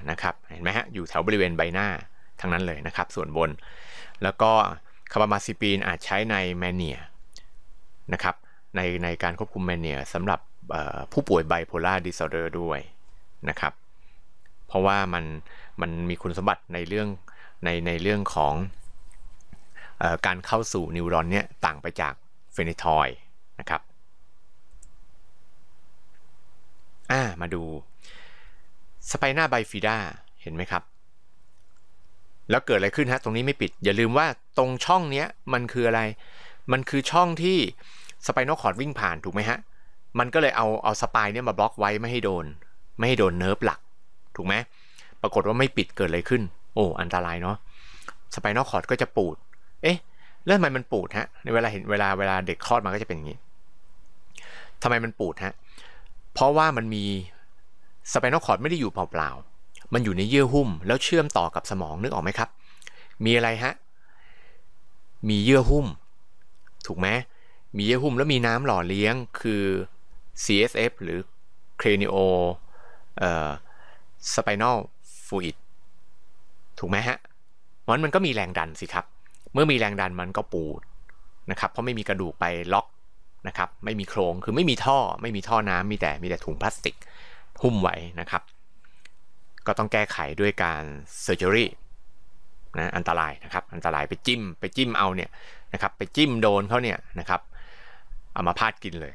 นะครับเห็นไหมฮะ อยู่แถวบริเวณใบหน้าทั้งนั้นเลยนะครับ ส่วนบน แล้วก็คาร์บามาซิปีนอาจใช้ในแมเนียนะครับในในการควบคุมแมเนียสำหรับผู้ป่วยไบโพลาร์ดิสออเดอร์ด้วยนะครับเพราะว่ามันมันมีคุณสมบัติในเรื่องในในเรื่องของการเข้าสู่นิวรอนเนี่ยต่างไปจากเฟนิทอยนะครับ อ่ามาดูสไปน่าไบฟิด้าเห็นไหมครับ แล้วเกิดอะไรขึ้นฮะ ตรงนี้ไม่ปิด อย่าลืมว่าตรงช่องเนี้ย มันคืออะไร มันคือช่องที่สไปนอคอร์ดวิ่งผ่าน ถูกไหมฮะ มันก็เลยเอาเอาสปายเนี่ยมาบล็อกไว้ไม่ให้โดน ไม่ให้โดนเนิร์ฟหลักถูกไหมปรากฏว่าไม่ปิดเกิดอะไรขึ้น โอ้อันตรายเนาะสไปนอคอร์ดก็จะปูดเอ๊ะเล้อทำไมมันปูดฮะ ในเวลาเห็นเวลาเวลาเด็กคลอดมาก็จะเป็นอย่างนี้ ทำไมมันปูดฮะ เพราะว่ามันมีสไปนอลคอร์ดไม่ได้อยู่เปล่าๆ มันอยู่ในเยื่อหุ้ม แล้วเชื่อมต่อกับสมองนึกออกไหมครับ มีอะไรฮะ มีเยื่อหุ้ม ถูกไหม มีเยื่อหุ้มแล้วมีน้ำหล่อเลี้ยงคือ CSF หรือ Cranio Spinal Fluid ถูกไหมฮะ มันมันก็มีแรงดันสิครับเมื่อมีแรงดันมันก็ปูดนะครับ เพราะไม่มีกระดูกไปล็อกนะครับ ไม่มีโครง คือไม่มีท่อ ไม่มีท่อน้ำมีแต่ มีแต่ถุงพลาสติก หุ้มไว้นะครับ ก็ต้องแก้ไขด้วยการเซอร์เจอรี่นะ อันตรายนะครับ อันตรายไปจิ้ม ไปจิ้มเอาเนี่ยนะครับ ไปจิ้มโดนเขาเนี่ยนะครับ เอามาพาดกินเลย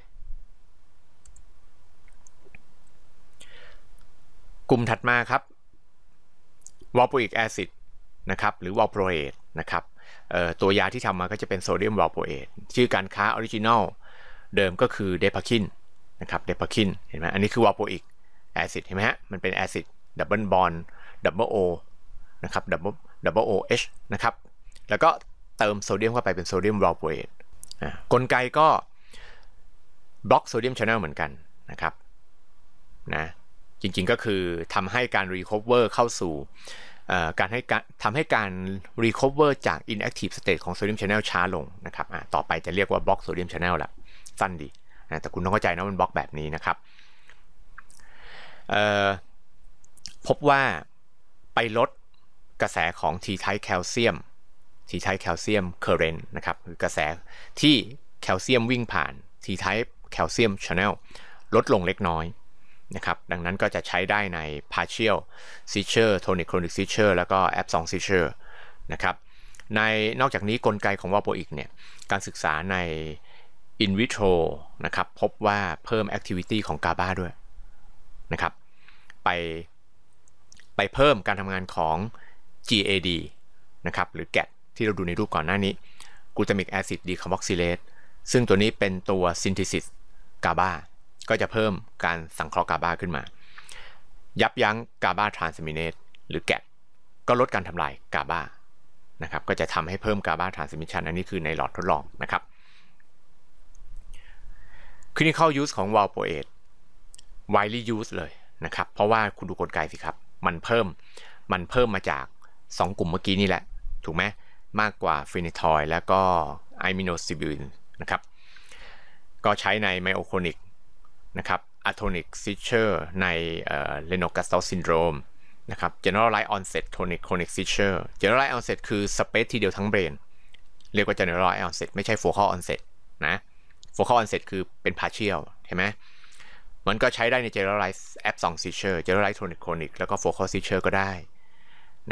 กลุ่มถัดมาครับ วอลโปริกแอซิดนะครับ หรือวอลโปรเอตนะครับตัวยาที่ทำมาก็จะเป็นโซเดียมวาโปเอตชื่อการค้าออริจินอลเดิมก็คือเดพาคินนะครับเดพาคินเห็นไหมอันนี้คือวาโปอิกแอซิดเห็นไหมฮะ มันเป็นแอซิดดับเบิลบอลดับเบิลโอนะครับดับเบิลดับเบิลโอเอชนะครับแล้วก็เติมโซเดียมเข้าไปเป็นโซเดียมวาโปเอตกลไกก็บล็อกโซเดียมชานลเหมือนกันนะครับนะจริงๆก็คือทำให้การรีคอเวอร์เข้าสู่การให้การทำให้การ recover จาก inactive state ของ sodium channel ช้าลงนะครับต่อไปจะเรียกว่าบล็อก sodium channel ละสั้นดีนะแต่คุณต้องเข้าใจนะมันบล็อกแบบนี้นะครับ พบว่าไปลดกระแสของ T-type calcium T-type calcium current นะครับคือกระแสที่แคลเซียมวิ่งผ่าน T-type calcium channel ลดลงเล็กน้อยนะครับดังนั้นก็จะใช้ได้ใน partial seizure tonic clonic seizure แล้วก็ absence seizure นะครับในนอกจากนี้กลไกของวาโปอีกเนี่ยการศึกษาใน in vitro นะครับพบว่าเพิ่ม activity ของกาบาด้วยนะครับไปไปเพิ่มการทำงานของ GAD นะครับหรือแก d ที่เราดูในรูปก่อนหน้านี้ glutamic acid decarboxylate ซึ่งตัวนี้เป็นตัว synthesis กาบาก็จะเพิ่มการสังเคราะห์กาบาขึ้นมา ยับยั้งกาบาทรานสมิเนตหรือแกะก็ลดการทำลายกาบานะครับก็จะทำให้เพิ่มกาบาทรานสมิชันอันนี้คือในหลอดทดลองนะครับคลินิคอลยูสของวอลโปเอตไวลี่ยูสเลยนะครับเพราะว่าคุณดูกลไกสิครับ มันเพิ่มมันเพิ่มมาจาก 2 กลุ่มเมื่อกี้นี่แหละ ถูกไหมมากกว่าฟินิทอยแล้วก็ไอมิโนซิบูลนะครับก็ใช้ในไมโอโครนิกนะครับ atonic seizure ใน l e n o g a s t a u syndrome นะครับ generalized onset tonic c l o n i c seizure generalized onset คือ space ทีเดียวทั้งเบรนเรียกว่า generalized onset ไม่ใช่ focal onset นะ focal onset คือเป็น partial เห็นไหมมันก็ใช้ได้ใน generalized absence seizure generalized tonic c l o n i c แล้วก็ focal seizure ก็ได้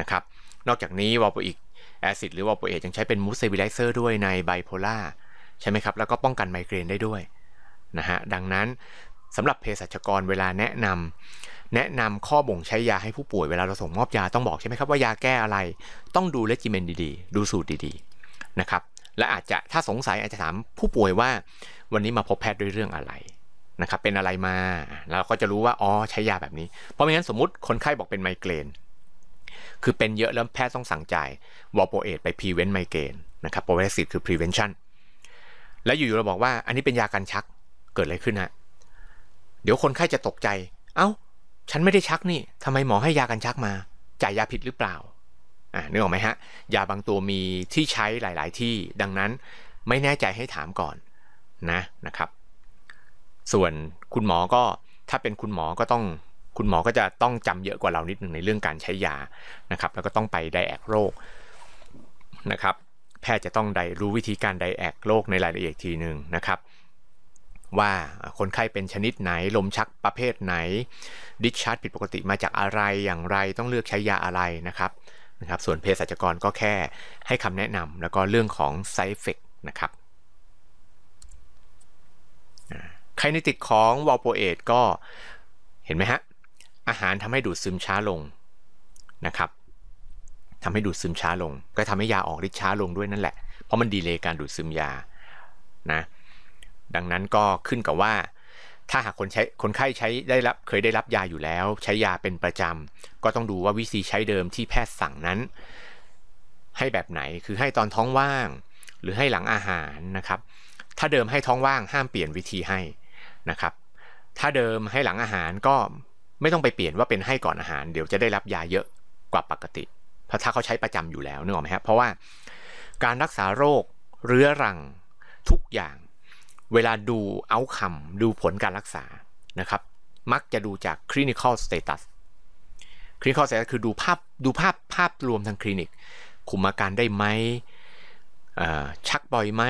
นะครับนอกจากนี้วอลโปอิกแอซิดหรือวอลโปเอทยังใช้เป็นมูสเซบิไลเซอร์ด้วยในไบโพล่าใช่ไหมครับ แล้วก็ป้องกันไมเกรนได้ด้วยนะฮะดังนั้นสำหรับเภสัชกรเวลาแนะนำแนะนำข้อบ่งใช้ยาให้ผู้ป่วยเวลาเราส่งมอบยาต้องบอกใช่ไหมครับว่ายาแก้อะไร ต้องดูเลจิเมนดีๆดูสูตรดีๆนะครับ และอาจจะถ้าสงสัยอาจจะถามผู้ป่วยว่าวันนี้มาพบแพทย์ด้วยเรื่องอะไรนะครับ เป็นอะไรมาเราก็จะรู้ว่าอ๋อใช้ยาแบบนี้ เพราะไม่งั้นสมมติคนไข้บอกเป็นไมเกรน คือเป็นเยอะแล้วแพทย์ต้องสั่งจ่ายวอลโปเอตไปพรีเวนต์ไมเกรนนะครับโปรเวสิตคือพรีเวนชั่นและอยู่ๆเราบอกว่าอันนี้เป็นยากันชัก เกิดอะไรขึ้นฮะเดี๋ยวคนไข้จะตกใจ เอา้า ฉันไม่ได้ชักนี่ทำไมหมอให้ยากันชักมา จ่ายยาผิดหรือเปล่า อ่านึกออกไหมฮะ ยาบางตัวมีที่ใช้หลาย ๆ ที่ดังนั้นไม่แน่ใจให้ถามก่อนนะนะครับ ส่วนคุณหมอก็ถ้าเป็นคุณหมอก็ต้องคุณหมอก็จะต้องจำเยอะกว่าเรานิดหนึ่งในเรื่องการใช้ยานะครับ แล้วก็ต้องไปไดแอกโรคนะครับ แพทย์จะต้องได้รู้วิธีการไดแอกโรคในรายละเอียดทีหนึ่งนะครับว่าคนไข้เป็นชนิดไหน ลมชักประเภทไหน ดิชชาร์ดผิดปกติมาจากอะไรอย่างไรต้องเลือกใช้ยาอะไรนะครับนะครับ ส่วนเภสัชกรก็แค่ให้คำแนะนำแล้วก็เรื่องของไซเฟกนะครับใครในติดของวอลโปเอตก็เห็นไหมฮะ อาหารทำให้ดูดซึมช้าลงนะครับทำให้ดูดซึมช้าลง ก็ทำให้ยาออกฤทธิ์ช้าลงด้วยนั่นแหละเพราะมันดีเลย์การดูดซึมยานะดังนั้นก็ขึ้นกับว่าถ้าหากคนใช้คนไข้ใช้ได้รับเคยได้รับยาอยู่แล้ว ใช้ยาเป็นประจำก็ต้องดูว่าวิธีใช้เดิมที่แพทย์สั่งนั้น ให้แบบไหนคือให้ตอนท้องว่าง หรือให้หลังอาหารนะครับ ถ้าเดิมให้ท้องว่างห้ามเปลี่ยนวิธีให้นะครับ ถ้าเดิมให้หลังอาหารก็ไม่ต้องไปเปลี่ยนว่าเป็นให้ก่อนอาหาร เดี๋ยวจะได้รับยาเยอะกว่าปกติ เพราะถ้าเขาใช้ประจำอยู่แล้วนึกออกไหมครับเพราะว่าการรักษาโรคเรื้อรัง ทุกอย่างเวลาดูเอาคำดูผลการรักษานะครับ มักจะดูจากคลินิคอลสเตตัสคลินิคอลสเตตัสคือดูภาพดูภาพภาพรวมทางคลินิก คุมอาการได้ไหมชักบ่อยไหม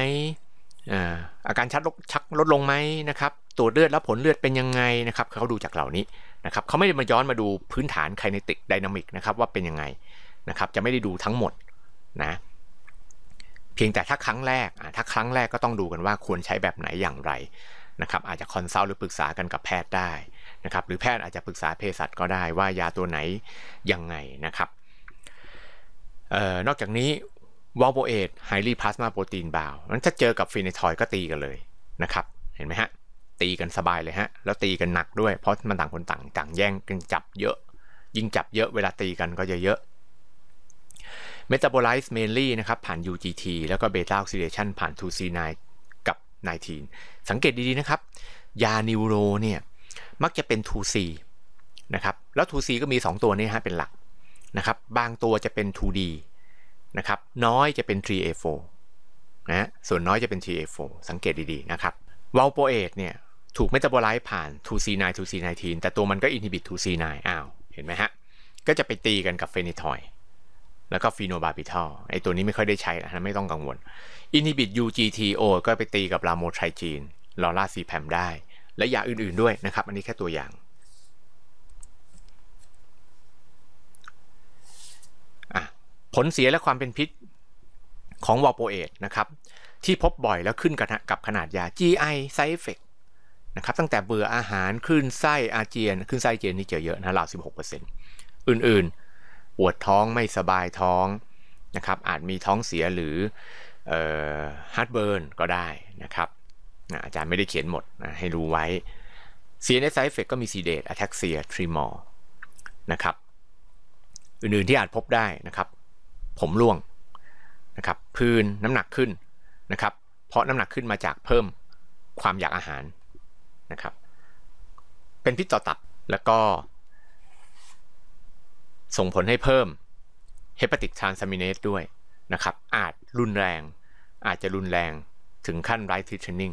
อาการชักลดชักลดลงไหมนะครับตรวจเลือดแล้วผลเลือดเป็นยังไงนะครับ เขาดูจากเหล่านี้นะครับ เขาไม่ได้มาย้อนมาดูพื้นฐานไคเนติกไดนามิกนะครับ ว่าเป็นยังไงนะครับ จะไม่ได้ดูทั้งหมดนะเพียงแต่ถ้าครั้งแรกถ้าครั้งแรกก็ต้องดูกันว่าควรใช้แบบไหนอย่างไรนะครับ อาจจะคอนซัลท์หรือปรึกษากันกับแพทย์ได้นะครับ หรือแพทย์อาจจะปรึกษาเภสัชก็ได้ว่ายาตัวไหนยังไงนะครับออนอกจากนี้วอลโบเอตไฮรีพลาสมาโปรตีนบาวนั้นถ้าเจอกับฟีนิทอยก็ตีกันเลยนะครับ เห็นไหมฮะ ตีกันสบายเลยฮะ แล้วตีกันหนักด้วยเพราะมันต่างคนต่างต่างแย่งกันจับเยอะ ยิ่งจับเยอะเวลาตีกันก็จะเยอะ Metabolize mainly นะครับผ่าน UGT แล้วก็ Beta Oxidation ผ่าน 2C9 กับ 19 สังเกตดีๆนะครับ ยานิวโรเนี่ยมักจะเป็น 2C นะครับแล้ว 2C ก็มี 2 ตัวนี้ฮะเป็นหลักนะครับบางตัวจะเป็น 2D นะครับน้อยจะเป็น 3A4 นะส่วนน้อยจะเป็น 3A4 สังเกตดีๆนะครับวาลโปเอตเนี่ยถูกเมตาบอไลซ์ผ่าน 2C9 2C19 แต่ตัวมันก็อินฮิบิต 2C9 อ้าวเห็นไหมฮะ ก็จะไปตีกันกับเฟนิทอยแล้วก็ฟีโนบาร์บิทัลไอตัวนี้ไม่ค่อยได้ใช้นะไม่ต้องกังวลอินฮิบิต UGTO ก็ไปตีกับลาโมไทรจีนลอราซีแพมได้ และยาอื่นๆด้วยนะครับ อันนี้แค่ตัวอย่าง ผลเสียและความเป็นพิษ ของวอลโปเอตนะครับ ที่พบบ่อยแล้วขึ้นกับขนาดยา GI side effect นะครับตั้งแต่เบื่ออาหารขึ้นไส้อาเจียนขึ้นไส้เจียนนี่เจอเยอะนะราว 16%อื่นๆปวดท้องไม่สบายท้องนะครับ อาจมีท้องเสียหรือฮาร์ดเบิร์นก็ได้นะครับอาจารย์ไม่ได้เขียนหมดนะให้รู้ไว้ CNS side effect ก็มี c d a ท e ataxia tremor นะครับอื่นๆที่อาจพบได้นะครับ ผมร่วงนะครับพื้นน้ำหนักขึ้นนะครับ เพราะน้ำหนักขึ้นมาจากเพิ่มความอยากอาหารนะครับ เป็นพิษต่อตับแล้วก็ส่งผลให้เพิ่มเฮปติกทรานซามิเนสด้วยนะครับ อาจรุนแรงอาจจะรุนแรงถึงขั้นไรท์ทิชชันนิง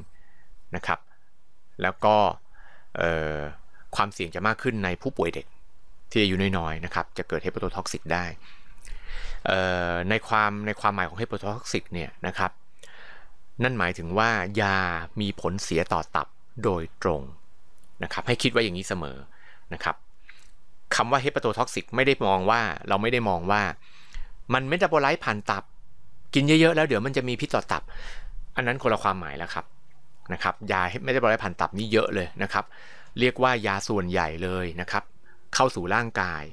นะครับแล้วก็ความเสี่ยงจะมากขึ้นในผู้ป่วยเด็ก ที่อายุน้อยๆนะครับจะเกิดฮปโตท็อกซิกได้ในความในความหมายของฮปโตท็อกซิกเนี่ยนะครับ นั่นหมายถึงว่ายามีผลเสียต่อตับโดยตรงนะครับ ให้คิดไว้อย่างนี้เสมอนะครับคำว่าเฮปาโตท็อกซิกไม่ได้มองว่าเราไม่ได้มองว่า มันเมตาบอไลซ์ผ่านตับ กินเยอะๆ แล้วเดี๋ยวมันจะมีพิษต่อตับ อันนั้นคนละความหมายแล้วครับนะครับยาเมตาบอไลซ์ผ่านตับนี่เยอะเลยนะครับ เรียกว่ายาส่วนใหญ่เลยนะครับ เข้าสู่ร่างกาย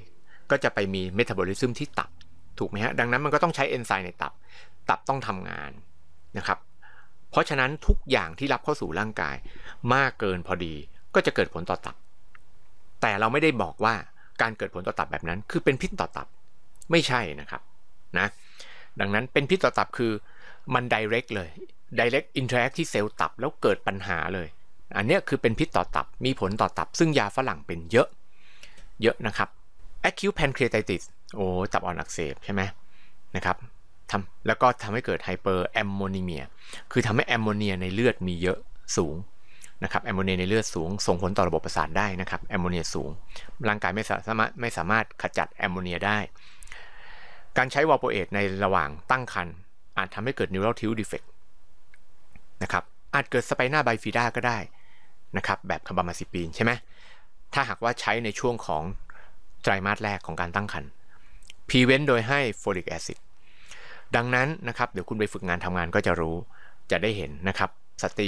ก็จะไปมีเมตาบอลิซึมที่ตับ ถูกไหมฮะดังนั้นมันก็ต้องใช้เอนไซม์ในตับ ตับต้องทำงานนะครับ เพราะฉะนั้นทุกอย่างที่รับเข้าสู่ร่างกายมากเกินพอดีก็จะเกิดผลต่อตับ แต่เราไม่ได้บอกว่าการเกิดผลต่อตับแบบนั้นคือเป็นพิษต่อตับ ไม่ใช่นะครับนะดังนั้นเป็นพิษต่อตับคือมัน direct เลย direct interact ที่เซลล์ตับแล้วเกิดปัญหาเลย อันนี้คือเป็นพิษต่อตับ มีผลต่อตับ ซึ่งยาฝรั่งเป็นเยอะ เยอะนะครับ acute pancreatitis โอ้ตับอ่อนอักเสบใช่ไหมนะครับทำแล้วก็ทำให้เกิดไฮเปอร์แอมโมเนียคือทำให้แอมโมเนียในเลือดมีเยอะสูงนะครับแอมโมเนียในเลือดสูงส่งผลต่อระบบประสาทได้นะครับแอมโมเนียสูงร่างกายไม่สามารถไม่สามารถขจัดแอมโมเนียได้ การใช้วอลโปเอตในระหว่างตั้งครรภ์อาจทำให้เกิดนิวโรทิวดีเฟกต์นะครับอาจเกิดสไปน่าไบฟีด้าก็ได้นะครับแบบคาบามาซิปีนใช่ไหมถ้าหากว่าใช้ในช่วงของไตรามาสแรกของการตั้งครรภ์พีเว้นโดยให้โฟลิกแอซิดดังนั้นนะครับเดี๋ยวคุณไปฝึกงานทำงานก็จะรู้จะได้เห็นนะครับสตรี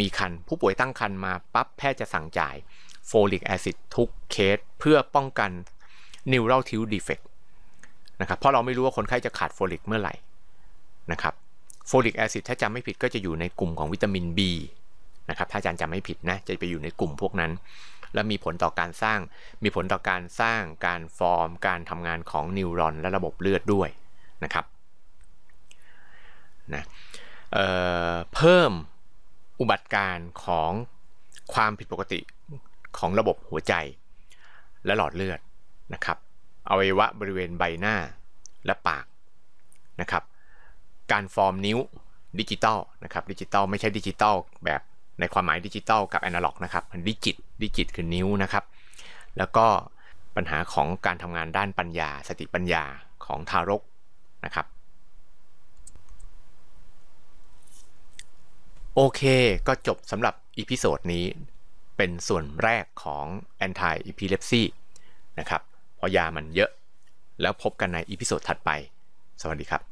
มีคันผู้ป่วยตั้งคันมาปั๊บแพทย์จะสั่งจ่ายโฟลิกแอซิดทุกเคสเพื่อป้องกันนิวรัลทิวดีเฟกต์นะครับเพราะเราไม่รู้ว่าคนไข้จะขาดโฟลิกเมื่อไหร่นะครับโฟลิกแอซิดถ้าจำไม่ผิดก็จะอยู่ในกลุ่มของวิตามิน B นะครับถ้าอาจารย์จำไม่ผิดนะจะไปอยู่ในกลุ่มพวกนั้น และมีผลต่อการสร้าง มีผลต่อการสร้างการฟอร์มการทำงานของนิวรอนและระบบเลือดด้วยนะครับนะเเพิ่มอุบัติการของความผิดปกติของระบบหัวใจ และหลอดเลือดนะครับอวัยวะบริเวณใบหน้าและปากนะครับ การฟอร์มนิ้วดิจิตอลนะครับ ดิจิตอลไม่ใช่ดิจิตอลแบบในความหมายดิจิตอลกับแอนะล็อกนะครับดิจิตดิจิตคือนิ้วนะครับ แล้วก็ปัญหาของการทำงานด้านปัญญาสติปัญญาของทารกนะครับโอเค ก็จบสำหรับอีพิโซดนี้เป็นส่วนแรกของ anti epilepsy นะครับเพราะยามันเยอะแล้วพบกันในอีพิโซดถัดไป สวัสดีครับ